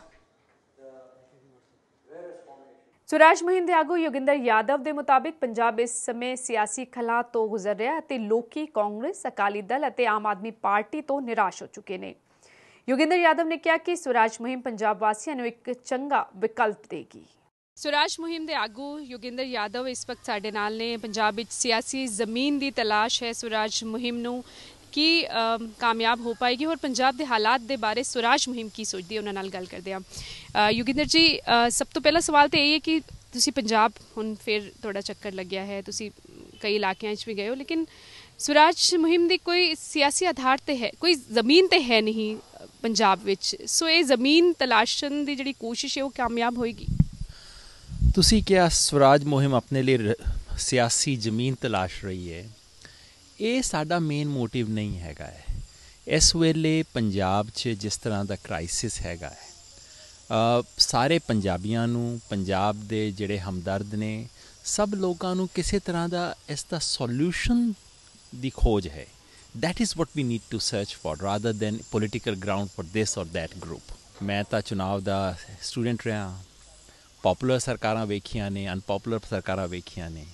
ਸੁਰਾਜ ਮਹਿੰਦ ਦੇ ਆਗੂ ਯੋਗਿੰਦਰ ਯਾਦਵ ਦੇ ਮੁਤਾਬਿਕ ਪੰਜਾਬ ਇਸ ਸਮੇਂ ਸਿਆਸੀ ਖਲਾ ਤੋਂ ਗੁਜ਼ਰ ਰਿਹਾ ਅਤੇ ਲੋਕੀ ਕਾਂਗਰਸ ਅਕਾਲੀ ਦਲ ਅਤੇ ਆਮ ਆਦਮੀ ਪਾਰਟੀ ਤੋਂ ਨਿਰਾਸ਼ ਹੋ ਚੁੱਕੇ ਨੇ ਯੋਗਿੰਦਰ ਯਾਦਵ ਨੇ ਕਿਹਾ ਕਿ ਸੁਰਾਜ ਮੁਹਿੰਮ ਪੰਜਾਬ ਵਾਸੀਆਂ ਨੂੰ ਇੱਕ ਚੰਗਾ ਵਿਕਲਪ ਦੇਗੀ ਸੁਰਾਜ ਮੁਹਿੰਮ ਦੇ ਆਗੂ ਯੋਗਿੰਦਰ ਯਾਦਵ ਇਸ ਵਕਤ ਸਾਡੇ ਨਾਲ ਨੇ ਪੰਜਾਬ ਵਿੱਚ ਸਿਆਸੀ ਜ਼ਮੀਨ ਦੀ ਤਲਾਸ਼ ਹੈ ਸੁਰਾਜ ਮੁਹਿੰਮ ਨੂੰ ਕਿ ਕਾਮਯਾਬ ਹੋ ਪਾਏਗੀ ਔਰ ਪੰਜਾਬ ਦੇ ਹਾਲਾਤ ਦੇ ਬਾਰੇ ਸੁਰਾਜ ਮੁਹਿੰਮ ਕੀ ਸੋਚਦੀ ਹੈ ਉਹਨਾਂ ਨਾਲ ਗੱਲ ਕਰਦੇ ਆ ਯੁਗਿੰਦਰ ਜੀ ਸਭ ਤੋਂ ਪਹਿਲਾ ਸਵਾਲ ਤੇ ਇਹ ਹੈ ਕਿ ਤੁਸੀਂ ਪੰਜਾਬ ਹੁਣ ਫੇਰ ਥੋੜਾ ਚੱਕਰ ਲੱਗਿਆ ਹੈ ਤੁਸੀਂ ਕਈ ਇਲਾਕਿਆਂ 'ਚ ਵੀ ਗਏ ਹੋ ਲੇਕਿਨ ਸੁਰਾਜ ਮੁਹਿੰਮ ਦੀ ਕੋਈ ਸਿਆਸੀ ਆਧਾਰ ਤੇ ਹੈ ਕੋਈ ਜ਼ਮੀਨ ਤੇ ਹੈ ਨਹੀਂ ਪੰਜਾਬ ਵਿੱਚ ਸੋ ਇਹ ਜ਼ਮੀਨ ਤਲਾਸ਼ਣ ਦੀ ਜਿਹੜੀ ਕੋਸ਼ਿਸ਼ ਹੈ ਉਹ ਕਾਮਯਾਬ ਹੋਏਗੀ ਤੁਸੀਂ ਕਿਹਾ ਸਵਰਾਜ ਮੁਹਿੰਮ ਆਪਣੇ ਲਈ ਸਿਆਸੀ ਜ਼ਮੀਨ ਤਲਾਸ਼ ਰਹੀ ਹੈ ਇਹ ਸਾਡਾ ਮੇਨ ਮੋਟਿਵ ਨਹੀਂ ਹੈਗਾ ਹੈ ਇਸ ਵੇਲੇ ਪੰਜਾਬ 'ਚ ਜਿਸ ਤਰ੍ਹਾਂ ਦਾ ਕ੍ਰਾਈਸਿਸ ਹੈਗਾ ਹੈ ਸਾਰੇ ਪੰਜਾਬੀਆਂ ਨੂੰ ਪੰਜਾਬ ਦੇ ਜਿਹੜੇ ਹਮਦਰਦ ਨੇ ਸਭ ਲੋਕਾਂ ਨੂੰ ਕਿਸੇ ਤਰ੍ਹਾਂ ਦਾ ਇਸ ਦਾ ਸੋਲੂਸ਼ਨ ਦੀ ਖੋਜ ਹੈ that is what we need to search for rather than political ground for this or that group ਮੈਂ ਤਾਂ ਚੁਣਾਵ ਦਾ ਸਟੂਡੈਂਟ ਰਿਹਾ ਪਪੂਲਰ ਸਰਕਾਰਾਂ ਵੇਖੀਆਂ ਨੇ ਅਨਪਪੂਲਰ ਸਰਕਾਰਾਂ ਵੇਖੀਆਂ ਨੇ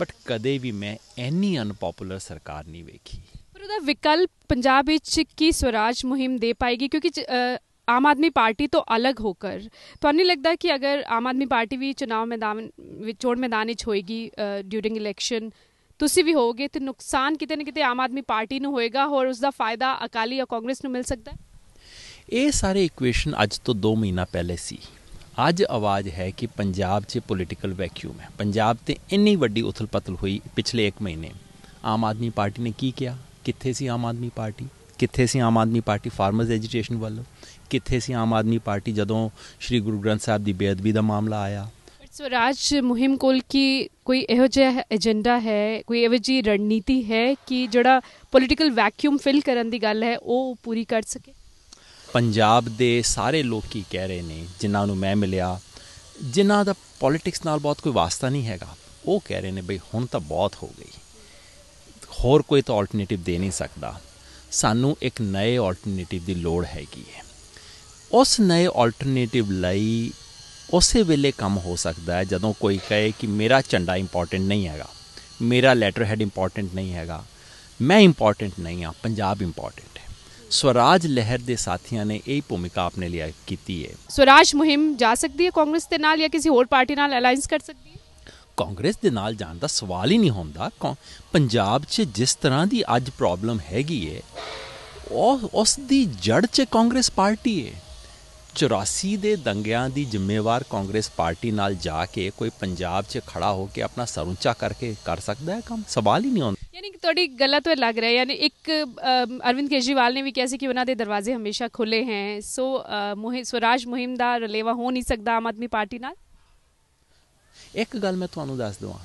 ਬਟ ਕਦੇ ਵੀ ਮੈਂ ਐਨੀ ਅਨਪਪੂਲਰ ਸਰਕਾਰ ਨਹੀਂ ਵੇਖੀ ਪਰ ਉਹਦਾ ਵਿਕਲਪ ਪੰਜਾਬ ਵਿੱਚ ਕੀ ਸਵਰਾਜ ਮੁਹਿੰਮ ਦੇ ਪਾਏਗੀ ਕਿਉਂਕਿ ਆਮ ਆਦਮੀ ਪਾਰਟੀ ਤੋਂ ਅਲੱਗ ਹੋकर ਤੁਹਾਨੂੰ ਲੱਗਦਾ ਕਿ ਅਗਰ ਆਮ ਆਦਮੀ ਪਾਰਟੀ ਵੀ ਚੋਣ ਮੈਦਾਨ ਵਿੱਚ ਚੋਣ ਮੈਦਾਨ ਵਿੱਚ ਹੋਏਗੀ ਡਿਊਰਿੰਗ ਇਲੈਕਸ਼ਨ ਤੁਸੀਂ ਵੀ ਹੋਗੇ ਤੇ ਨੁਕਸਾਨ ਕਿਤੇ ਨਾ ਕਿਤੇ ਆਮ ਆਦਮੀ ਪਾਰਟੀ ਨੂੰ ਹੋਏਗਾ ਹੋਰ ਉਸ ਦਾ ਫਾਇਦਾ ਅਕਾਲੀ ਜਾਂ ਕਾਂਗਰਸ ਨੂੰ ਮਿਲ ਸਕਦਾ ਇਹ ਸਾਰੇ ਇਕੁਏਸ਼ਨ ਅੱਜ ਤੋਂ 2 ਮਹੀਨਾ ਪਹਿਲੇ ਸੀ ਅੱਜ ਆਵਾਜ਼ ਹੈ ਕਿ ਪੰਜਾਬ 'ਚ ਪੋਲਿਟੀਕਲ ਵੈਕਿਊਮ ਹੈ ਪੰਜਾਬ ਤੇ ਇੰਨੀ ਵੱਡੀ ਉਥਲ ਪਤਲ ਹੋਈ ਪਿਛਲੇ 1 ਮਹੀਨੇ ਆਮ ਆਦਮੀ ਪਾਰਟੀ ਨੇ ਕੀ ਕੀਤਾ ਕਿੱਥੇ ਸੀ ਆਮ ਆਦਮੀ ਪਾਰਟੀ ਕਿੱਥੇ ਸੀ Aam Aadmi Party farmers agitation ਵੱਲ ਕਿੱਥੇ ਸੀ ਆਮ ਆਦਮੀ ਪਾਰਟੀ ਜਦੋਂ ਸ੍ਰੀ ਗੁਰੂ ਗ੍ਰੰਥ ਸਾਹਿਬ ਦੀ ਬੇਅਦਬੀ ਦਾ ਮਾਮਲਾ ਆਇਆ ਸਵਰਾਜ ਮੁਹਿੰਮ ਕੋਲ ਕੀ ਕੋਈ ਇਹੋ ਜਿਹਾ ਏਜੰਡਾ ਹੈ ਕੋਈ ਇਹੋ ਜੀ ਰਣਨੀਤੀ ਹੈ ਕਿ ਜਿਹੜਾ ਪੋਲਿਟੀਕਲ ਵੈਕਿਊਮ ਫਿਲ ਕਰਨ ਦੀ ਗੱਲ ਹੈ ਉਹ ਪੂਰੀ ਕਰ ਸਕੇ ਪੰਜਾਬ ਦੇ ਸਾਰੇ ਲੋਕ ਕੀ ਕਹਿ ਰਹੇ ਨੇ ਜਿਨ੍ਹਾਂ ਨੂੰ ਮੈਂ ਮਿਲਿਆ ਜਿਨ੍ਹਾਂ ਦਾ ਪੋਲਿਟਿਕਸ ਨਾਲ ਬਹੁਤ ਕੋਈ ਵਾਸਤਾ ਨਹੀਂ ਹੈਗਾ ਉਹ ਕਹਿ ਰਹੇ ਨੇ ਬਈ ਹੁਣ ਤਾਂ ਬਹੁਤ ਹੋ ਗਈ ਹੋਰ ਕੋਈ ਤਾਂ ਆਲਟਰਨੇਟਿਵ ਦੇ ਨਹੀਂ ਸਕਦਾ ਸਾਨੂੰ ਇੱਕ ਨਏ ਆਲਟਰਨੇਟਿਵ ਦੀ ਲੋੜ ਹੈਗੀ ਹੈ ਉਸ ਨਏ ਆਲਟਰਨੇਟਿਵ ਲਈ ਉਸੇ ਵੇਲੇ ਕੰਮ ਹੋ ਸਕਦਾ ਹੈ ਜਦੋਂ ਕੋਈ ਕਹੇ ਕਿ ਮੇਰਾ ਝੰਡਾ ਇੰਪੋਰਟੈਂਟ ਨਹੀਂ ਹੈਗਾ ਮੇਰਾ ਲੈਟਰ ਹੈਡ ਇੰਪੋਰਟੈਂਟ ਨਹੀਂ ਹੈਗਾ ਮੈਂ ਇੰਪੋਰਟੈਂਟ ਨਹੀਂ ਆ ਪੰਜਾਬ ਇੰਪੋਰਟੈਂਟ ਹੈ ਸਵਰਾਜ ਲਹਿਰ ਦੇ ਸਾਥੀਆਂ ਨੇ ਇਹ ਭੂਮਿਕਾ ਆਪਣੇ ਲਈ ਕੀਤੀ ਹੈ ਸਵਰਾਜ ਮੁਹਿੰਮ ਜਾ ਸਕਦੀ ਹੈ ਕਾਂਗਰਸ ਦੇ ਨਾਲ ਜਾਂ ਕਿਸੇ ਹੋਰ ਪਾਰਟੀ ਨਾਲ ਅਲਾਈਅੰਸ ਕਰ ਸਕਦੀ ਹੈ ਕਾਂਗਰਸ ਦੇ ਨਾਲ ਜਾਣ ਦਾ ਸਵਾਲ ਹੀ ਨਹੀਂ ਹੁੰਦਾ ਪੰਜਾਬ 'ਚ ਜਿਸ ਤਰ੍ਹਾਂ ਦੀ ਅੱਜ ਪ੍ਰੋਬਲਮ ਹੈਗੀ ਹੈ ਉਹ ਉਸ ਦੀ ਜੜ 'ਚ ਕਾਂਗਰਸ ਪਾਰਟੀ ਹੈ 84 ਦੇ ਦੰਗਿਆਂ ਦੀ ਜ਼ਿੰਮੇਵਾਰ ਕਾਂਗਰਸ ਪਾਰਟੀ ਨਾਲ ਜਾ ਕੇ ਕੋਈ ਪੰਜਾਬ 'ਚ ਖੜਾ ਹੋ ਕੇ ਆਪਣਾ ਸਰੂੰਚਾ ਕਰਕੇ ਕਰ ਸਕਦਾ ਹੈ ਕੰਮ ਸਵਾਲ ਹੀ ਨਹੀਂ ਯਾਨੀ ਕਿ ਤੁਹਾਡੀ ਗੱਲਾਂ ਤੋਂ ਲੱਗ ਰਿਹਾ ਯਾਨੀ ਇੱਕ ਅਰਵਿੰਦ ਕੇਜਰੀਵਾਲ ਨੇ ਵੀ ਕਿਹਾ ਸੀ ਕਿ ਉਹਨਾਂ ਦੇ ਦਰਵਾਜ਼ੇ ਹਮੇਸ਼ਾ ਖੁੱਲੇ ਹਨ ਸੋ ਮੋਹਿਤ ਸਵਰਾਜ ਮੁਹਿੰਮ ਦਾ ਰਲੇਵਾ ਹੋ ਨਹੀਂ ਸਕਦਾ ਆਮ ਆਦਮੀ ਪਾਰਟੀ ਨਾਲ ਇੱਕ ਗੱਲ ਮੈਂ ਤੁਹਾਨੂੰ ਦੱਸ ਦਵਾਂ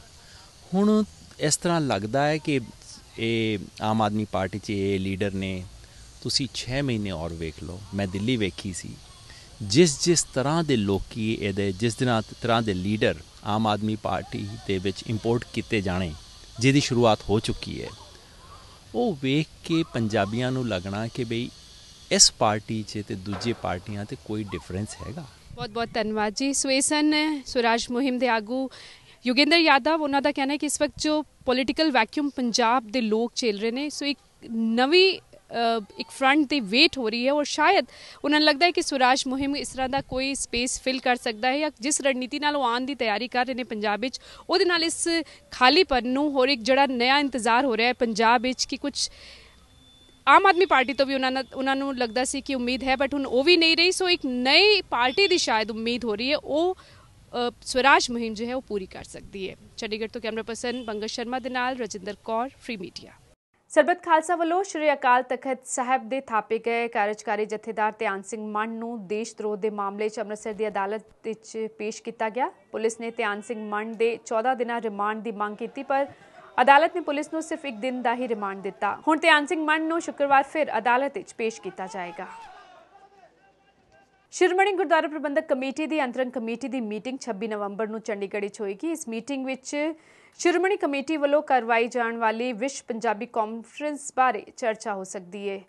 ਹੁਣ ਇਸ ਤਰ੍ਹਾਂ ਲੱਗਦਾ ਹੈ ਕਿ ਇਹ ਆਮ ਆਦਮੀ ਪਾਰਟੀ 'ਚ ਇਹ ਲੀਡਰ ਨੇ ਤੁਸੀਂ 6 ਮਹੀਨੇ ਹੋਰ ਵੇਖ ਲਓ ਮੈਂ ਦਿੱਲੀ ਵੇਖੀ ਸੀ ਜਿਸ ਜਿਸ ਤਰ੍ਹਾਂ ਦੇ ਲੋਕੀ ਇਹਦੇ ਜਿਸ ਦਿਨਾਂ ਤਰ੍ਹਾਂ ਦੇ ਲੀਡਰ ਆਮ ਆਦਮੀ ਪਾਰਟੀ ਦੇ ਵਿੱਚ ਇੰਪੋਰਟ ਕੀਤੇ ਜਾਣੇ ਜਿਹਦੀ ਸ਼ੁਰੂਆਤ ਹੋ ਚੁੱਕੀ ਹੈ ਉਹ ਵੇਖ ਕੇ ਪੰਜਾਬੀਆਂ ਨੂੰ ਲੱਗਣਾ ਕਿ ਬਈ ਇਸ ਪਾਰਟੀ 'ਚ ਤੇ ਦੂਜੇ ਪਾਰਟੀਆਂ ਤੇ ਕੋਈ ਡਿਫਰੈਂਸ ਹੈਗਾ ਬਹੁਤ ਬਹੁਤ ਧੰਨਵਾਦ ਜੀ ਸੁਵੇਸਨ ਸੁਰਾਜ ਮੁਹਿੰਮ ਦੇ ਆਗੂ ਯੋਗਿੰਦਰ ਯਾਦਵ ਉਹਨਾਂ ਦਾ ਕਹਿਣਾ ਹੈ ਕਿ ਇਸ ਵਕਤ ਜੋ ਪੋਲਿਟੀਕਲ ਵੈਕਿਊਮ ਪੰਜਾਬ ਦੇ ਲੋਕ ਝੇਲ ਰਹੇ ਨੇ ਸੋ ਇੱਕ ਨਵੀਂ ਇੱਕ ਫਰੰਟ ਤੇ ਵੇਟ ਹੋ ਰਹੀ ਹੈ ਔਰ ਸ਼ਾਇਦ ਉਹਨਾਂ ਨੂੰ ਲੱਗਦਾ ਹੈ ਕਿ ਸੁਰਾਜ ਮੁਹਿੰਮ ਇਸ ਤਰ੍ਹਾਂ ਦਾ ਕੋਈ ਸਪੇਸ ਫਿਲ ਕਰ ਸਕਦਾ ਹੈ ਜਾਂ ਜਿਸ ਰਣਨੀਤੀ ਨਾਲ ਉਹ ਆਉਣ ਦੀ ਤਿਆਰੀ ਕਰ ਰਹੇ ਨੇ ਪੰਜਾਬ ਵਿੱਚ ਉਹਦੇ ਨਾਲ ਇਸ ਖਾਲੀ ਪਰ ਨੂੰ ਹੋਰ ਇੱਕ ਜਿਹੜਾ ਨਿਆ ਇੰਤਜ਼ਾਰ ਹੋ ਰਿਹਾ ਹੈ ਪੰਜਾਬ ਵਿੱਚ ਕਿ ਕੁਝ ਆਮ ਆਦਮੀ ਪਾਰਟੀ ਤੋਂ ਵੀ ਉਹਨਾਂ ਨੂੰ ਉਹਨਾਂ ਨੂੰ ਲੱਗਦਾ ਸੀ ਕਿ ਉਮੀਦ ਹੈ ਬਟ ਹੁਣ ਉਹ ਵੀ ਨਹੀਂ ਰਹੀ ਸੋ ਇੱਕ ਨਈ ਪਾਰਟੀ ਦੀ ਸ਼ਾਇਦ ਉਮੀਦ ਹੋ ਰਹੀ ਹੈ ਉਹ ਸਵਰਾਜ ਮੁਹਿੰਮ ਜੋ ਹੈ ਉਹ ਪੂਰੀ ਕਰ ਸਕਦੀ ਹੈ ਚੰਡੀਗੜ੍ਹ ਤੋਂ ਕੈਮਰਾ ਪਰਸਨ ਬੰਗਸ਼ ਸ਼ਰਮਾ ਦੇ ਨਾਲ ਰਜਿੰਦਰ ਕੌਰ ਫ੍ਰੀ ਮੀਡੀਆ ਸਰਬਤ ਖਾਲਸਾ ਵੱਲੋਂ ਸ਼੍ਰੀ ਅਕਾਲ ਤਖਤ ਸਾਹਿਬ ਦੇ ਥਾਪੇ ਗਏ ਕਾਰਜਕਾਰੀ ਜਥੇਦਾਰ ਧਿਆਨ ਸਿੰਘ ਮੰਨ ਨੂੰ ਦੇਸ਼ ਦਰੋਹ ਦੇ ਮਾਮਲੇ 'ਚ ਅੰਮ੍ਰਿਤਸਰ ਦੀ ਅਦਾਲਤ ਵਿੱਚ ਪੇਸ਼ ਕੀਤਾ ਗਿਆ ਪੁਲਿਸ ਨੇ ਧਿਆਨ ਸਿੰਘ ਮੰਨ ਦੇ 14 ਦਿਨਾਂ ਰਿਮਾਂਡ ਦੀ ਮੰਗ ਕੀਤੀ ਪਰ ਅਦਾਲਤ ਨੇ ਪੁਲਿਸ ਨੂੰ ਸਿਰਫ 1 ਦਿਨ ਦਾ ਹੀ ਰਿਮਾਂਡ ਦਿੱਤਾ ਹੁਣ ਧਿਆਨ ਸਿੰਘ ਮੰਨ ਨੂੰ ਸ਼ੁੱਕਰਵਾਰ ਫਿਰ ਅਦਾਲਤ ਵਿੱਚ ਪੇਸ਼ ਕੀਤਾ ਜਾਏਗਾ ਸ਼੍ਰੋਮਣੀ ਗੁਰਦੁਆਰਾ ਪ੍ਰਬੰਧਕ ਕਮੇਟੀ ਦੀ ਅੰਤਰੰਗ ਕਮੇਟੀ ਦੀ ਮੀਟਿੰਗ 26 ਨਵੰਬਰ ਨੂੰ ਚੰਡੀਗੜ੍ਹ ਵਿੱਚ ਹੋਏਗੀ ਇਸ ਮੀਟਿੰਗ ਵਿੱਚ ਸ਼੍ਰੋਮਣੀ ਕਮੇਟੀ ਵੱਲੋਂ ਕਰਵਾਈ ਜਾਣ ਵਾਲੀ ਵਿਸ਼ ਪੰਜਾਬੀ ਕਾਨਫਰੰਸ ਬਾਰੇ ਚਰਚਾ ਹੋ ਸਕਦੀ ਹੈ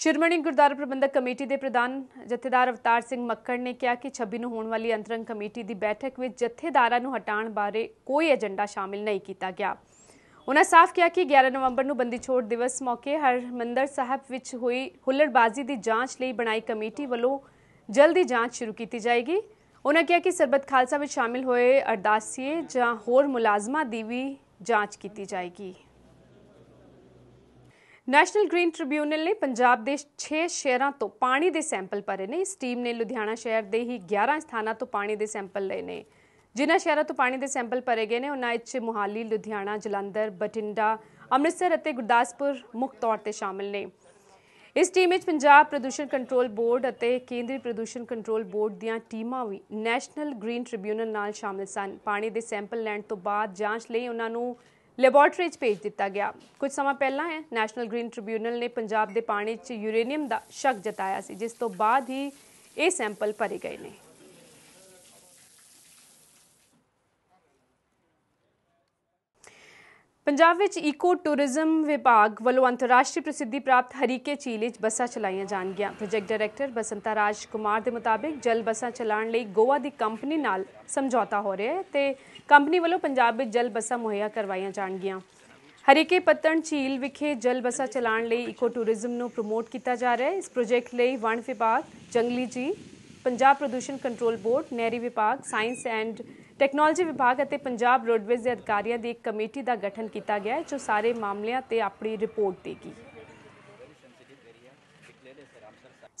ਸ਼੍ਰੋਮਣੀ ਗੁਰਦਾਰਾ ਪ੍ਰਬੰਧਕ ਕਮੇਟੀ ਦੇ ਪ੍ਰਧਾਨ ਜਥੇਦਾਰ ਅਵਤਾਰ ਸਿੰਘ ਮੱਕੜ ਨੇ ਕਿਹਾ ਕਿ 26 ਨੂੰ ਹੋਣ ਵਾਲੀ ਅੰਤਰੰਗ ਕਮੇਟੀ ਦੀ ਬੈਠਕ ਵਿੱਚ ਜਥੇਦਾਰਾਂ ਨੂੰ ਹਟਾਉਣ ਬਾਰੇ ਕੋਈ ਏਜੰਡਾ ਸ਼ਾਮਿਲ ਨਹੀਂ ਕੀਤਾ ਗਿਆ ਉਹਨਾਂ ਸਾਫ਼ ਕਿਹਾ ਕਿ 11 ਨਵੰਬਰ ਨੂੰ ਬੰਦੀ ਛੋੜ ਦਿਵਸ ਮੌਕੇ ਹਰਮੰਦਰ ਸਾਹਿਬ ਵਿੱਚ ਹੋਈ ਹੁੱਲੜਬਾਜ਼ੀ ਦੀ ਜਾਂਚ ਲਈ ਬਣਾਈ ਕਮੇਟੀ ਵੱਲੋਂ ਜਲਦੀ ਜਾਂਚ ਸ਼ੁਰੂ ਕੀਤੀ ਜਾਏਗੀ ਉਹਨਾਂ ਕਿਹਾ ਕਿ ਸਰਬਤ ਖਾਲਸਾ ਵਿੱਚ ਸ਼ਾਮਿਲ ਹੋਏ ਅਰਦਾਸੀਏ ਜਾਂ ਹੋਰ ਮੁਲਾਜ਼ਮਾਂ ਦੀ ਵੀ ਜਾਂਚ ਕੀਤੀ ਜਾਏਗੀ ਨੈਸ਼ਨਲ ਗ੍ਰੀਨ ਟ੍ਰਿਬਿਊਨਲ ਨੇ ਪੰਜਾਬ ਦੇ 6 ਸ਼ਹਿਰਾਂ ਤੋਂ ਪਾਣੀ ਦੇ ਸੈਂਪਲ ਭਰੇ ਨੇ ਇਸ ਟੀਮ ਨੇ ਲੁਧਿਆਣਾ ਸ਼ਹਿਰ ਦੇ ਹੀ 11 ਸਥਾਨਾਂ ਤੋਂ ਪਾਣੀ ਦੇ ਸੈਂਪਲ ਲਏ ਨੇ ਜਿਨ੍ਹਾਂ ਸ਼ਹਿਰਾਂ ਤੋਂ ਪਾਣੀ ਦੇ ਸੈਂਪਲ ਭਰੇ ਗਏ ਨੇ ਉਹਨਾਂ ਵਿੱਚ ਮੁਹਾਲੀ ਲੁਧਿਆਣਾ ਜਲੰਧਰ ਬਟਿੰਡਾ ਅੰਮ੍ਰਿਤਸਰ ਅਤੇ ਗੁਰਦਾਸਪੁਰ ਮੁੱਖ ਤੌਰ ਤੇ ਸ਼ਾਮਲ ਨੇ ਇਸ ਟੀਮ ਵਿੱਚ ਪੰਜਾਬ ਪ੍ਰਦੂਸ਼ਣ ਕੰਟਰੋਲ ਬੋਰਡ ਅਤੇ ਕੇਂਦਰੀ ਪ੍ਰਦੂਸ਼ਣ ਕੰਟਰੋਲ ਬੋਰਡ ਦੀਆਂ ਟੀਮਾਂ ਵੀ ਨੈਸ਼ਨਲ ਗ੍ਰੀਨ ਟ੍ਰਿਬਿਊਨਲ ਨਾਲ ਸ਼ਾਮਲ ਸਨ ਪਾਣੀ ਦੇ ਸੈਂਪਲ ਲੈਣ ਤੋਂ ਬਾਅਦ ਜਾਂਚ ਲਈ ਉਹਨਾਂ ਨੂੰ ਲੈਬੋਰਟਰੀ 'ਚ ਭੇਜ ਦਿੱਤਾ ਗਿਆ ਕੁਝ ਸਮਾਂ ਪਹਿਲਾਂ ਹੈ ਨੈਸ਼ਨਲ ਗ੍ਰੀਨ ਟ੍ਰਿਬਿਊਨਲ ਨੇ ਪੰਜਾਬ ਦੇ ਪਾਣੀ 'ਚ ਯੂਰੇਨੀਅਮ ਦਾ ਸ਼ੱਕ ਜਤਾਇਆ ਸੀ ਜਿਸ ਤੋਂ ਬਾਅਦ ਹੀ ਇਹ ਸੈਂਪਲ ਭਰੇ ਗਏ ਨੇ ਪੰਜਾਬ ਵਿੱਚ ਈਕੋ ਟੂਰਿਜ਼ਮ ਵਿਭਾਗ ਵੱਲੋਂ ਅੰਤਰਰਾਸ਼ਟਰੀ ਪ੍ਰਸਿੱਧੀ ਪ੍ਰਾਪਤ ਹਰੀਕੇ ਝੀਲ ਵਿੱਚ ਬੱਸਾਂ ਚਲਾਈਆਂ ਜਾਣਗੀਆਂ ਪ੍ਰੋਜੈਕਟ ਡਾਇਰੈਕਟਰ ਬਸੰਤਾ ਰਾਜ ਕੁਮਾਰ ਦੇ ਮੁਤਾਬਿਕ ਜਲ ਬੱਸਾਂ ਚਲਾਉਣ ਲਈ ਗੋਆ ਦੀ ਕੰਪਨੀ ਨਾਲ ਸਮਝੌਤਾ ਹੋ ਰਿਹਾ ਹੈ ਤੇ ਕੰਪਨੀ ਵੱਲੋਂ ਪੰਜਾਬ ਵਿੱਚ ਜਲ ਬੱਸਾਂ ਮੁਹੱਈਆ ਕਰਵਾਈਆਂ ਜਾਣਗੀਆਂ ਹਰੀਕੇ ਪੱਤਣ ਝੀਲ ਵਿਖੇ ਜਲ ਬੱਸਾਂ ਚਲਾਉਣ ਲਈ ਈਕੋ ਟੂਰਿਜ਼ਮ ਨੂੰ ਪ੍ਰੋਮੋਟ ਕੀਤਾ ਜਾ ਰਿਹਾ ਹੈ ਇਸ ਪ੍ਰੋਜੈਕਟ ਲਈ ਵਣ ਵਿਭਾਗ ਜੰਗਲੀ ਜੀ ਪੰਜਾਬ ਪ੍ਰਦੂਸ਼ਣ ਕੰਟਰੋਲ ਬੋਰਡ ਨਹਿਰੀ ਵਿਭਾਗ ਸਾਇੰਸ ਐਂਡ ਟੈਕਨੋਲੋਜੀ ਵਿਭਾਗ ਅਤੇ ਪੰਜਾਬ ਰੋਡਵੇਜ਼ ਦੇ ਅਧਿਕਾਰੀਆਂ ਦੀ ਇੱਕ ਕਮੇਟੀ ਦਾ ਗਠਨ ਕੀਤਾ ਗਿਆ ਹੈ ਜੋ ਸਾਰੇ ਮਾਮਲਿਆਂ ਤੇ ਆਪਣੀ ਰਿਪੋਰਟ ਦੇਗੀ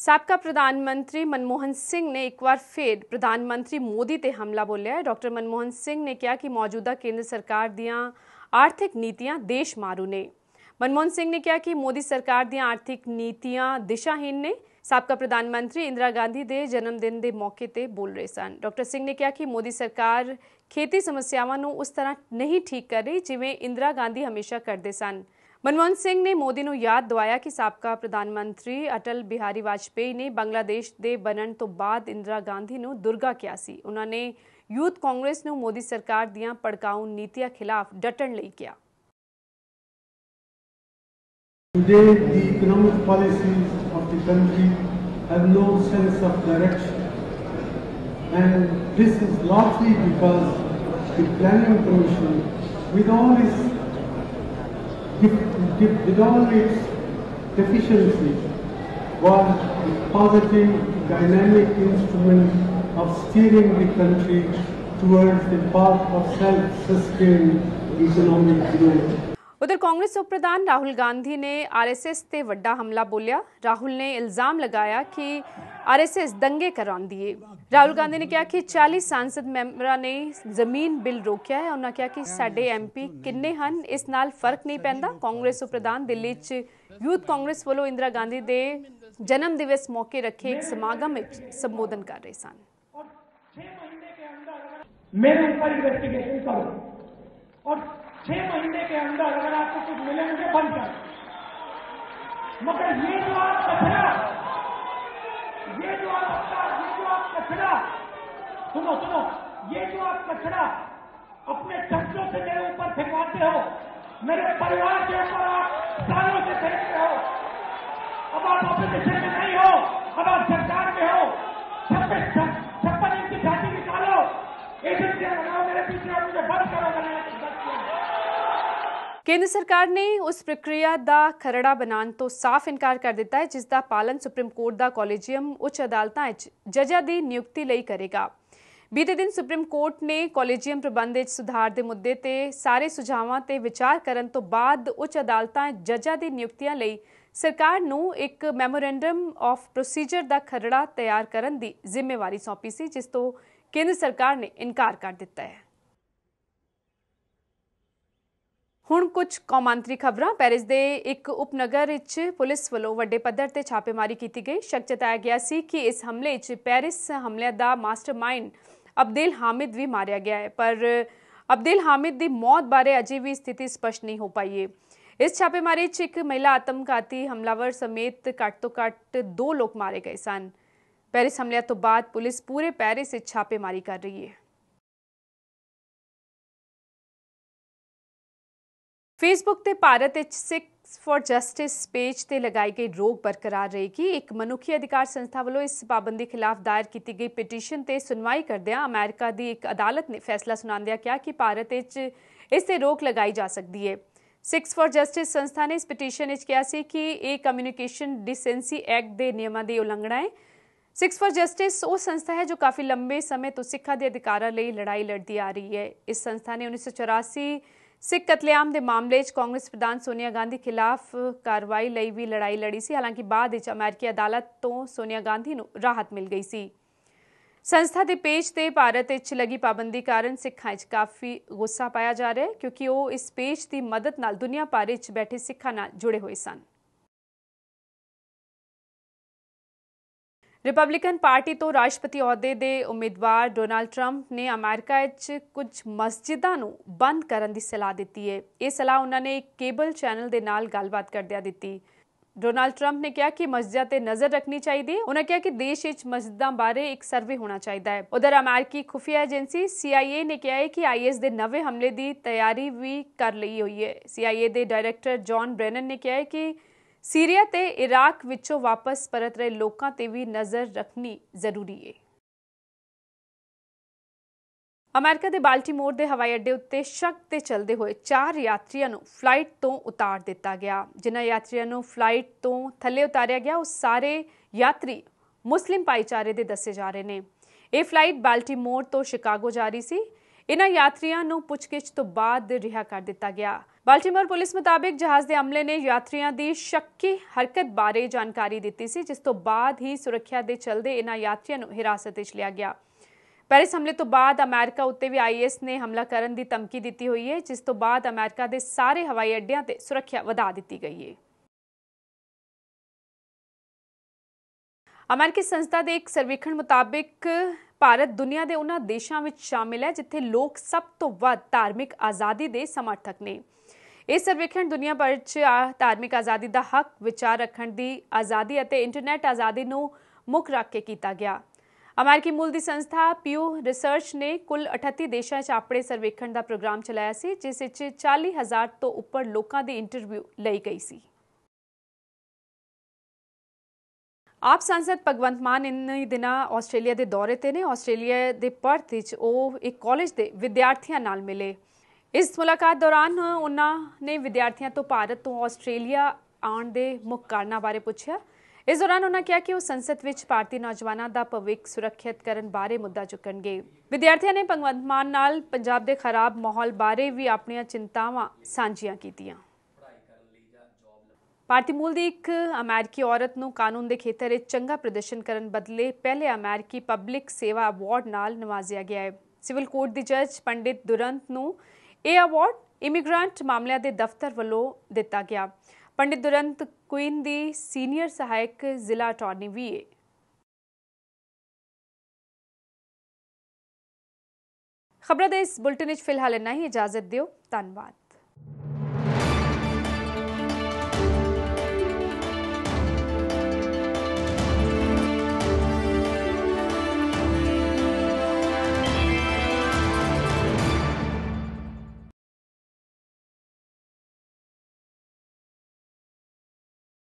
ਸਾਬਕਾ ਪ੍ਰਧਾਨ ਮੰਤਰੀ ਮਨਮੋਹਨ ਸਿੰਘ ਨੇ ਇੱਕ ਵਾਰ ਫੇਰ ਪ੍ਰਧਾਨ ਮੰਤਰੀ ਮੋਦੀ ਤੇ ਹਮਲਾ ਬੋਲਿਆ ਹੈ ਡਾਕਟਰ ਮਨਮੋਹਨ ਸਿੰਘ ਨੇ ਕਿਹਾ ਕਿ ਮੌਜੂਦਾ ਕੇਂਦਰ ਸਰਕਾਰ ਦੀਆਂ ਆਰਥਿਕ ਨੀਤੀਆਂ ਦੇਸ਼ ਮਾਰੂ ਨੇ ਮਨਮੋਹਨ ਸਿੰਘ ਨੇ ਕਿਹਾ ਕਿ ਮੋਦੀ ਸਰਕਾਰ ਦੀਆਂ ਆਰਥਿਕ ਨੀਤੀਆਂ ਦਿਸ਼ਾਹੀਨ ਨੇ ਸਾਬਕਾ ਪ੍ਰਧਾਨ ਮੰਤਰੀ ਇੰਦਰਾ ਗਾਂਧੀ ਦੇ ਜਨਮ ਦਿਨ ਦੇ ਮੌਕੇ ਤੇ ਬੋਲ ਰਹੇ ਸਨ ਡਾਕਟਰ ਸਿੰਘ ਨੇ ਕਿਹਾ ਕਿ ਮੋਦੀ ਸਰਕਾਰ ਖੇਤੀ ਸਮੱਸਿਆਵਾਂ ਨੂੰ ਉਸ ਤਰ੍ਹਾਂ ਨਹੀਂ ਠੀਕ ਕਰ ਰਹੀ ਜਿਵੇਂ ਇੰਦਰਾ ਗਾਂਧੀ ਹਮੇਸ਼ਾ ਕਰਦੇ ਸਨ ਮਨਮੋਹਨ ਸਿੰਘ ਨੇ ਮੋਦੀ ਨੂੰ ਯਾਦ ਦਿਵਾਇਆ ਕਿ ਸਾਬਕਾ ਪ੍ਰਧਾਨ ਮੰਤਰੀ ਅਟਲ ਬਿਹਾਰੀ ਵਾਜਪੇਈ ਨੇ ਬੰਗਲਾਦੇਸ਼ ਦੇ ਬਨਣ ਤੋਂ ਬਾਅਦ ਇੰਦਰਾ ਗਾਂਧੀ ਨੂੰ ਦੁਰਗਾ ਕਿਹਾ ਸੀ ਉਹਨਾਂ ਨੇ ਯੂਥ ਕਾਂਗਰਸ ਨੂੰ ਮੋਦੀ ਸਰਕਾਰ ਦੀਆਂ ਪੜਕਾਉ ਨੀਤੀਆਂ ਖਿਲਾਫ ਡਟਣ ਲਈ ਕਿਹਾ Today, economic economic the country have no sense of direction. And this is largely because the Planning Commission, with all its, with all its deficiencies, was a positive, dynamic instrument of steering the country towards the path of self-sustained economic growth. ਉਧਰ ਕਾਂਗਰਸ ਉਪ ਪ੍ਰਧਾਨ ਰਾਹੁਲ ਗਾਂਧੀ ਨੇ ਆਰਐਸਐਸ ਤੇ ਵੱਡਾ ਹਮਲਾ ਬੋਲਿਆ ਰਾਹੁਲ ਨੇ ਇਲਜ਼ਾਮ ਲਗਾਇਆ ਕਿ ਆਰਐਸਐਸ ਦੰਗੇ ਕਰਾਉਂਦੀ ਏ ਰਾਹੁਲ ਗਾਂਧੀ ਨੇ ਕਿਹਾ ਕਿ 40 ਸੰਸਦ ਮੈਂਬਰਾਂ ਨੇ ਜ਼ਮੀਨ ਬਿੱਲ ਰੋਕਿਆ ਹੈ ਉਹਨਾਂ ਕਿਹਾ ਕਿ ਸਾਡੇ ਐਮਪੀ ਕਿੰਨੇ ਹਨ ਇਸ ਨਾਲ ਫਰਕ ਨਹੀਂ ਪੈਂਦਾ ਕਾਂਗਰਸ ਉਪ ਪ੍ਰਧਾਨ ਦਿੱਲੀ 'ਚ ਯੂਥ ਕਾਂਗਰਸ ਵੱਲੋਂ ਇੰਦਰਾ ਗਾਂਧੀ ਦੇ ਜਨਮ ਦਿਵਸ ਮੌਕੇ ਰੱਖੇ ਇੱਕ ਸਮਾਗਮ ਵਿੱਚ ਸੰਬੋਧਨ ਕਰ ਰਹੇ ਸਨ और 6 महीने के अंदर मेरे ऊपर इन्वेस्टिगेशन करो और छह महीने के अंदर अगर आपको कुछ मिले मुझे बंद कर मगर ये जो आप कचरा ये जो आप अपना ये जो आप कचरा सुनो सुनो ये जो आप कचरा अपने चर्चों से मेरे ऊपर फेंकवाते हो मेरे परिवार के ऊपर आप सालों से फेंकते हो अब आप अपोजिशन में नहीं हो अब आप सरकार में हो छप्पन छप्पन इंच छाती निकालो एजेंसियां लगाओ मेरे पीछे आप मुझे बंद करो बनाया ਕੇਂਦਰ ਸਰਕਾਰ ਨੇ ਉਸ ਪ੍ਰਕਿਰਿਆ ਦਾ ਖਰੜਾ ਬਣਾਉਣ ਤੋਂ ਸਾਫ਼ ਇਨਕਾਰ ਕਰ ਦਿੱਤਾ ਹੈ ਜਿਸ ਦਾ ਪਾਲਨ ਸੁਪਰੀਮ ਕੋਰਟ ਦਾ ਕਾਲੇਜੀਅਮ ਉੱਚ ਅਦਾਲਤਾਂ ਵਿੱਚ ਜੱਜਾਂ ਦੀ ਨਿਯੁਕਤੀ ਲਈ ਕਰੇਗਾ ਬੀਤੇ ਦਿਨ ਸੁਪਰੀਮ ਕੋਰਟ ਨੇ ਕਾਲੇਜੀਅਮ ਪ੍ਰਬੰਧ ਵਿੱਚ ਸੁਧਾਰ ਦੇ ਮੁੱਦੇ ਤੇ ਸਾਰੇ ਸੁਝਾਵਾਂ ਤੇ ਵਿਚਾਰ ਕਰਨ ਤੋਂ ਬਾਅਦ ਉੱਚ ਅਦਾਲਤਾਂ ਜੱਜਾਂ ਦੀ ਨਿਯੁਕਤੀਆਂ ਲਈ ਸਰਕਾਰ ਨੂੰ ਇੱਕ ਮੈਮੋਰੈਂਡਮ ਆਫ ਪ੍ਰੋਸੀਜਰ ਦਾ ਖਰੜਾ ਤਿਆਰ ਕਰਨ ਦੀ ਜ਼ਿੰਮੇਵਾਰੀ ਸੌਂਪੀ ਸੀ ਜਿਸ ਤੋਂ ਕੇਂਦਰ ਸਰਕਾਰ ਨੇ ਇਨਕਾਰ ਕਰ ਦਿੱਤਾ ਹੈ ਹੁਣ ਕੁਝ ਕੌਮਾਂਤਰੀ ਖਬਰਾਂ ਪੈਰਿਸ ਦੇ ਇੱਕ ਉਪਨਗਰ ਵਿੱਚ ਪੁਲਿਸ ਵੱਲੋਂ ਵੱਡੇ ਪੱਧਰ ਤੇ ਛਾਪੇਮਾਰੀ ਕੀਤੀ ਗਈ ਸ਼ੱਕ ਜਤਾਇਆ ਗਿਆ ਸੀ ਕਿ ਇਸ ਹਮਲੇ 'ਚ ਪੈਰਿਸ ਹਮਲੇ ਦਾ ਮਾਸਟਰਮਾਈਂਡ ਅਬਦੇਲ ਹਾਮਿਦ ਵੀ ਮਾਰਿਆ ਗਿਆ ਹੈ ਪਰ ਅਬਦੇਲ ਹਾਮਿਦ ਦੀ ਮੌਤ ਬਾਰੇ ਅਜੇ ਵੀ ਸਥਿਤੀ ਸਪਸ਼ਟ ਨਹੀਂ ਹੋ ਪਾਈ ਹੈ ਇਸ ਛਾਪੇਮਾਰੀ 'ਚ ਇੱਕ ਮਹਿਲਾ ਆਤਮਘਾਤੀ ਹਮਲਾਵਰ ਸਮੇਤ ਘੱਟ ਤੋਂ ਘੱਟ 2 ਲੋਕ ਮਾਰੇ ਗਏ ਸਨ ਪੈਰਿਸ ਹਮਲੇ ਤੋਂ ਬਾਅਦ ਪੁਲਿਸ ਪੂਰੇ ਪੈਰਿਸ 'ਚ ਛਾਪੇਮਾਰੀ ਕਰ ਰਹੀ ਹੈ ਫੇਸਬੁੱਕ ਤੇ ਭਾਰਤ ਵਿੱਚ ਸਿੱਖ ਫॉर ਜਸਟਿਸ ਪੇਜ ਤੇ ਲਗਾਈ ਗਈ ਰੋਕ ਬਰਕਰਾਰ ਰਹੇਗੀ ਇੱਕ ਮਨੁੱਖੀ ਅਧਿਕਾਰ ਸੰਸਥਾ ਵੱਲੋਂ ਇਸ ਪਾਬੰਦੀ ਖਿਲਾਫ ਦਾਇਰ ਕੀਤੀ ਗਈ ਪਟੀਸ਼ਨ ਤੇ ਸੁਣਵਾਈ ਕਰਦਿਆਂ ਅਮਰੀਕਾ ਦੀ ਇੱਕ ਅਦਾਲਤ ਨੇ ਫੈਸਲਾ ਸੁਣਾਉਂਦਿਆਂ ਕਿਹਾ ਕਿ ਭਾਰਤ ਵਿੱਚ ਇਸ ਤੇ ਰੋਕ ਲਗਾਈ ਜਾ ਸਕਦੀ ਹੈ ਸਿਕਸ ਫॉर ਜਸਟਿਸ ਸੰਸਥਾ ਨੇ ਇਸ ਪਟੀਸ਼ਨ ਵਿੱਚ ਕਿਹਾ ਸੀ ਕਿ ਇਹ ਕਮਿਊਨੀਕੇਸ਼ਨ ਡਿਸੈਂਸੀ ਐਕਟ ਦੇ ਨਿਯਮਾਂ ਦੀ ਉਲੰਘਣਾ ਹੈ ਸਿਕਸ ਫॉर ਜਸਟਿਸ ਉਹ ਸੰਸਥਾ ਹੈ ਜੋ ਕਾਫੀ ਲੰਬੇ ਸਮੇਂ ਤੋਂ ਸਿੱਖਾਂ ਦੇ ਅਧਿਕਾਰਾਂ ਲਈ ਲੜਾਈ ਲੜਦੀ ਆ ਰਹੀ ਹੈ ਇਸ ਸੰਸਥਾ ਨੇ 1984 ਸਿੱਖ ਕਤਲੇਆਮ ਦੇ ਮਾਮਲੇ 'ਚ ਕਾਂਗਰਸ ਪ੍ਰਧਾਨ ਸੋਨੀਆ ਗਾਂਧੀ ਖਿਲਾਫ ਕਾਰਵਾਈ ਲਈ ਵੀ ਲੜਾਈ ਲੜੀ ਸੀ ਹਾਲਾਂਕਿ ਬਾਅਦ ਵਿੱਚ ਅਮਰੀਕੀ ਅਦਾਲਤ ਤੋਂ ਸੋਨੀਆ ਗਾਂਧੀ ਨੂੰ ਰਾਹਤ ਮਿਲ ਗਈ ਸੀ ਸੰਸਥਾ ਦੇ ਪੇਜ ਤੇ ਭਾਰਤ ਵਿੱਚ ਲੱਗੀ ਪਾਬੰਦੀ ਕਾਰਨ ਸਿੱਖਾਂ 'ਚ ਕਾਫੀ ਗੁੱਸਾ ਪਾਇਆ ਜਾ ਰਿਹਾ ਹੈ ਕਿਉਂਕਿ ਉਹ ਇਸ ਪੇਜ ਦੀ ਮਦਦ ਨਾਲ ਦੁਨੀਆ ਭਰ ਵਿੱਚ ਬੈਠੇ ਸਿੱਖਾਂ ਨਾਲ ਜੁੜੇ ਹੋਏ ਸਨ ਰਿਪਬਲਿਕਨ ਪਾਰਟੀ ਤੋਂ ਰਾਸ਼ਟਰਪਤੀ ਅਹੁਦੇ ਦੇ ਉਮੀਦਵਾਰ ਡੋਨਾਲਡ ਟਰੰਪ ਨੇ ਅਮਰੀਕਾ ਵਿੱਚ ਕੁਝ ਮਸਜਿਦਾਂ ਨੂੰ ਬੰਦ ਕਰਨ ਦੀ ਸਲਾਹ ਦਿੱਤੀ ਹੈ ਇਹ ਸਲਾਹ ਉਹਨਾਂ ਨੇ ਕੇਬਲ ਚੈਨਲ ਦੇ ਨਾਲ ਗੱਲਬਾਤ ਕਰਦਿਆਂ ਦਿੱਤੀ ਡੋਨਾਲਡ ਟਰੰਪ ਨੇ ਕਿਹਾ ਕਿ ਮਸਜਿਦਾਂ ਤੇ ਨਜ਼ਰ ਰੱਖਣੀ ਚਾਹੀਦੀ ਹੈ ਉਹਨਾਂ ਕਿਹਾ ਕਿ ਦੇਸ਼ ਵਿੱਚ ਮਸਜਿਦਾਂ ਬਾਰੇ ਇੱਕ ਸਰਵੇ ਹੋਣਾ ਚਾਹੀਦਾ ਹੈ ਉਧਰ ਅਮਰੀਕੀ ਖੁਫੀਆ ਏਜੰਸੀ CIA ਨੇ ਕਿਹਾ ਹੈ ਕਿ IS ਦੇ ਨਵੇਂ ਹਮਲੇ ਦੀ ਤਿਆਰੀ ਵੀ ਕਰ ਲਈ ਹੋਈ ਹੈ CIA ਦੇ ਡਾਇਰੈਕਟਰ ਜੌਨ ਬ੍ਰੈਨਨ ਨੇ ਕਿਹਾ ਹੈ ਕਿ ਸੀਰੀਆ ਤੇ ਇਰਾਕ ਵਿੱਚੋਂ ਵਾਪਸ ਪਰਤ ਰਹੇ ਲੋਕਾਂ ਤੇ ਵੀ ਨਜ਼ਰ ਰੱਖਣੀ ਜ਼ਰੂਰੀ ਹੈ ਅਮਰੀਕਾ ਦੇ ਬਾਲਟਿਮੋਰ ਦੇ ਹਵਾਈ ਅੱਡੇ ਉੱਤੇ ਸ਼ੱਕ ਤੇ ਚਲਦੇ ਹੋਏ ਚਾਰ ਯਾਤਰੀਆਂ ਨੂੰ ਫਲਾਈਟ ਤੋਂ ਉਤਾਰ ਦਿੱਤਾ ਗਿਆ ਜਿਨ੍ਹਾਂ ਯਾਤਰੀਆਂ ਨੂੰ ਫਲਾਈਟ ਤੋਂ ਥੱਲੇ ਉਤਾਰਿਆ ਗਿਆ ਉਹ ਸਾਰੇ ਯਾਤਰੀ ਮੁਸਲਿਮ ਭਾਈਚਾਰੇ ਦੇ ਦੱਸੇ ਜਾ ਰਹੇ ਨੇ ਇਹ ਫਲਾਈਟ ਬਾਲਟਿਮੋਰ ਤੋਂ ਸ਼ਿਕਾਗੋ ਜਾ ਰਹੀ ਸੀ ਇਹਨਾਂ ਯਾਤਰੀਆਂ ਨੂੰ ਪੁੱਛਗਿੱਛ ਤੋਂ ਬਾਅਦ ਰਿਹਾ ਕਰ ਦਿੱਤਾ ਗਿਆ ਬਾਲਟਿਮੋਰ ਪੁਲਿਸ ਮੁਤਾਬਕ ਜਹਾਜ਼ ਦੇ ਅਮਲੇ ਨੇ ਯਾਤਰੀਆਂ ਦੀ ਸ਼ੱਕੀ ਹਰਕਤ ਬਾਰੇ ਜਾਣਕਾਰੀ ਦਿੱਤੀ ਸੀ ਜਿਸ ਤੋਂ ਬਾਅਦ ਹੀ ਸੁਰੱਖਿਆ ਦੇ ਚਲਦੇ ਇਹਨਾਂ ਯਾਤਰੀਆਂ ਨੂੰ ਹਿਰਾਸਤ ਵਿੱਚ ਲਿਆ ਗਿਆ ਪੈਰਿਸ ਹਮਲੇ ਤੋਂ ਬਾਅਦ ਅਮਰੀਕਾ ਉੱਤੇ ਵੀ ਆਈਐਸ ਨੇ ਹਮਲਾ ਕਰਨ ਦੀ ਧਮਕੀ ਦਿੱਤੀ ਹੋਈ ਹੈ ਜਿਸ ਤੋਂ ਬਾਅਦ ਅਮਰੀਕਾ ਦੇ ਸਾਰੇ ਹਵਾਈ ਅੱਡਿਆਂ ਤੇ ਸੁਰੱਖਿਆ ਵਧਾ ਦਿੱਤੀ ਗਈ ਹੈ ਅਮਰੀਕੀ ਸੰਸਥਾ ਦੇ ਇੱਕ ਸਰਵੇਖਣ ਮੁਤਾਬਕ ਭਾਰਤ ਦੁਨੀਆ ਦੇ ਉਹਨਾਂ ਦੇਸ਼ਾਂ ਵਿੱਚ ਸ਼ਾਮਿਲ ਹੈ ਜਿੱਥੇ ਲੋਕ ਸਭ ਤੋਂ ਵੱਧ ਧਾਰਮਿਕ ਆਜ਼ਾਦੀ ਦੇ ਸਮਰਥਕ ਨੇ ਇਸ ਸਰਵੇਖਣ ਦੁਨੀਆ ਭਰ 'ਚ ਧਾਰਮਿਕ ਆਜ਼ਾਦੀ ਦਾ ਹੱਕ ਵਿਚਾਰ ਰੱਖਣ ਦੀ ਆਜ਼ਾਦੀ ਅਤੇ ਇੰਟਰਨੈਟ ਆਜ਼ਾਦੀ ਨੂੰ ਮੁੱਖ ਰੱਖ ਕੇ ਕੀਤਾ ਗਿਆ ਅਮਰੀਕੀ ਮੂਲ ਦੀ ਸੰਸਥਾ ਪਿਊ ਰਿਸਰਚ ਨੇ ਕੁੱਲ 38 ਦੇਸ਼ਾਂ 'ਚ ਆਪਣੇ ਸਰਵੇਖਣ ਦਾ ਪ੍ਰੋਗਰਾਮ ਚਲਾਇਆ ਸੀ ਜਿਸ ਵਿੱਚ 40000 ਤੋਂ ਉੱਪਰ ਲੋਕਾਂ ਦੇ ਇੰਟਰਵਿਊ ਲਈ ਗਈ ਸੀ ਆਪ ਸੰਸਦ ਭਗਵੰਤ ਮਾਨ ਇਨਹੀ ਦਿਨਾਂ ਆਸਟ੍ਰੇਲੀਆ ਦੇ ਦੌਰੇ ਤੇ ਨੇ ਆਸਟ੍ਰੇਲੀਆ ਦੇ ਪਰਥ ਵਿੱਚ ਉਹ ਇੱਕ ਕਾਲਜ ਦੇ ਵਿਦਿਆਰਥੀਆਂ ਨਾਲ ਮਿਲੇ ਇਸ ਮੁਲਾਕਾਤ ਦੌਰਾਨ ਉਹਨਾਂ ਨੇ ਵਿਦਿਆਰਥੀਆਂ ਤੋਂ ਭਾਰਤ ਤੋਂ ਆਸਟ੍ਰੇਲੀਆ ਆਉਣ ਦੇ ਮੁੱਖ ਕਾਰਨਾਂ ਬਾਰੇ ਪੁੱਛਿਆ ਇਸ ਦੌਰਾਨ ਉਹਨਾਂ ਕਿਹਾ ਕਿ ਉਹ ਸੰਸਦ ਵਿੱਚ ਭਾਰਤੀ ਨੌਜਵਾਨਾਂ ਦਾ ਭਵਿੱਖ ਸੁਰੱਖਿਅਤ ਕਰਨ ਬਾਰੇ ਮੁੱਦਾ ਚੁੱਕਣਗੇ ਵਿਦਿਆਰਥੀਆਂ ਨੇ ਭਗਵੰਤ ਮਾਨ ਨਾਲ ਪੰਜਾਬ ਦੇ ਖਰਾਬ ਮਾਹੌਲ ਬਾਰੇ ਵੀ ਆਪਣੀਆਂ ਚਿੰਤਾਵਾਂ ਸਾਂਝੀਆਂ ਕੀਤੀਆਂ ਭਾਰਤੀ ਮੂਲ ਦੀ ਇੱਕ ਅਮਰੀਕੀ ਔਰਤ ਨੂੰ ਕਾਨੂੰਨ ਦੇ ਖੇਤਰ ਵਿੱਚ ਚੰਗਾ ਪ੍ਰਦਰਸ਼ਨ ਕਰਨ ਬਦਲੇ ਪਹਿਲੇ ਅਮਰੀਕੀ ਪਬਲਿਕ ਸੇਵਾ ਅਵਾਰਡ ਨਾਲ ਨਵਾਜ਼ਿਆ ਗਿਆ ਹੈ ਸਿਵਲ ਕੋਰਟ ਦੇ ਜੱਜ ਪੰਡਿਤ ਦੁਰੰਤ ਨੂੰ ਇਹ ਅਵਾਰਡ ਇਮੀਗ੍ਰੈਂਟ ਮਾਮਲਿਆਂ ਦੇ ਦਫ਼ਤਰ ਵੱਲੋਂ ਦਿੱਤਾ ਗਿਆ ਪੰਡਿਤ ਦੁਰੰਤ ਕੁਇਨ ਦੀ ਸੀਨੀਅਰ ਸਹਾਇਕ ਜ਼ਿਲ੍ਹਾ ਅਟਾਰਨੀ ਵੀ ਹੈ ਖਬਰਾਂ ਦੇ ਇਸ ਬੁਲਟਨ ਵਿੱਚ ਫਿਲਹਾਲ ਇੰਨਾ ਹੀ ਇਜਾਜ਼ਤ ਦਿਓ ਧੰਨਵਾਦ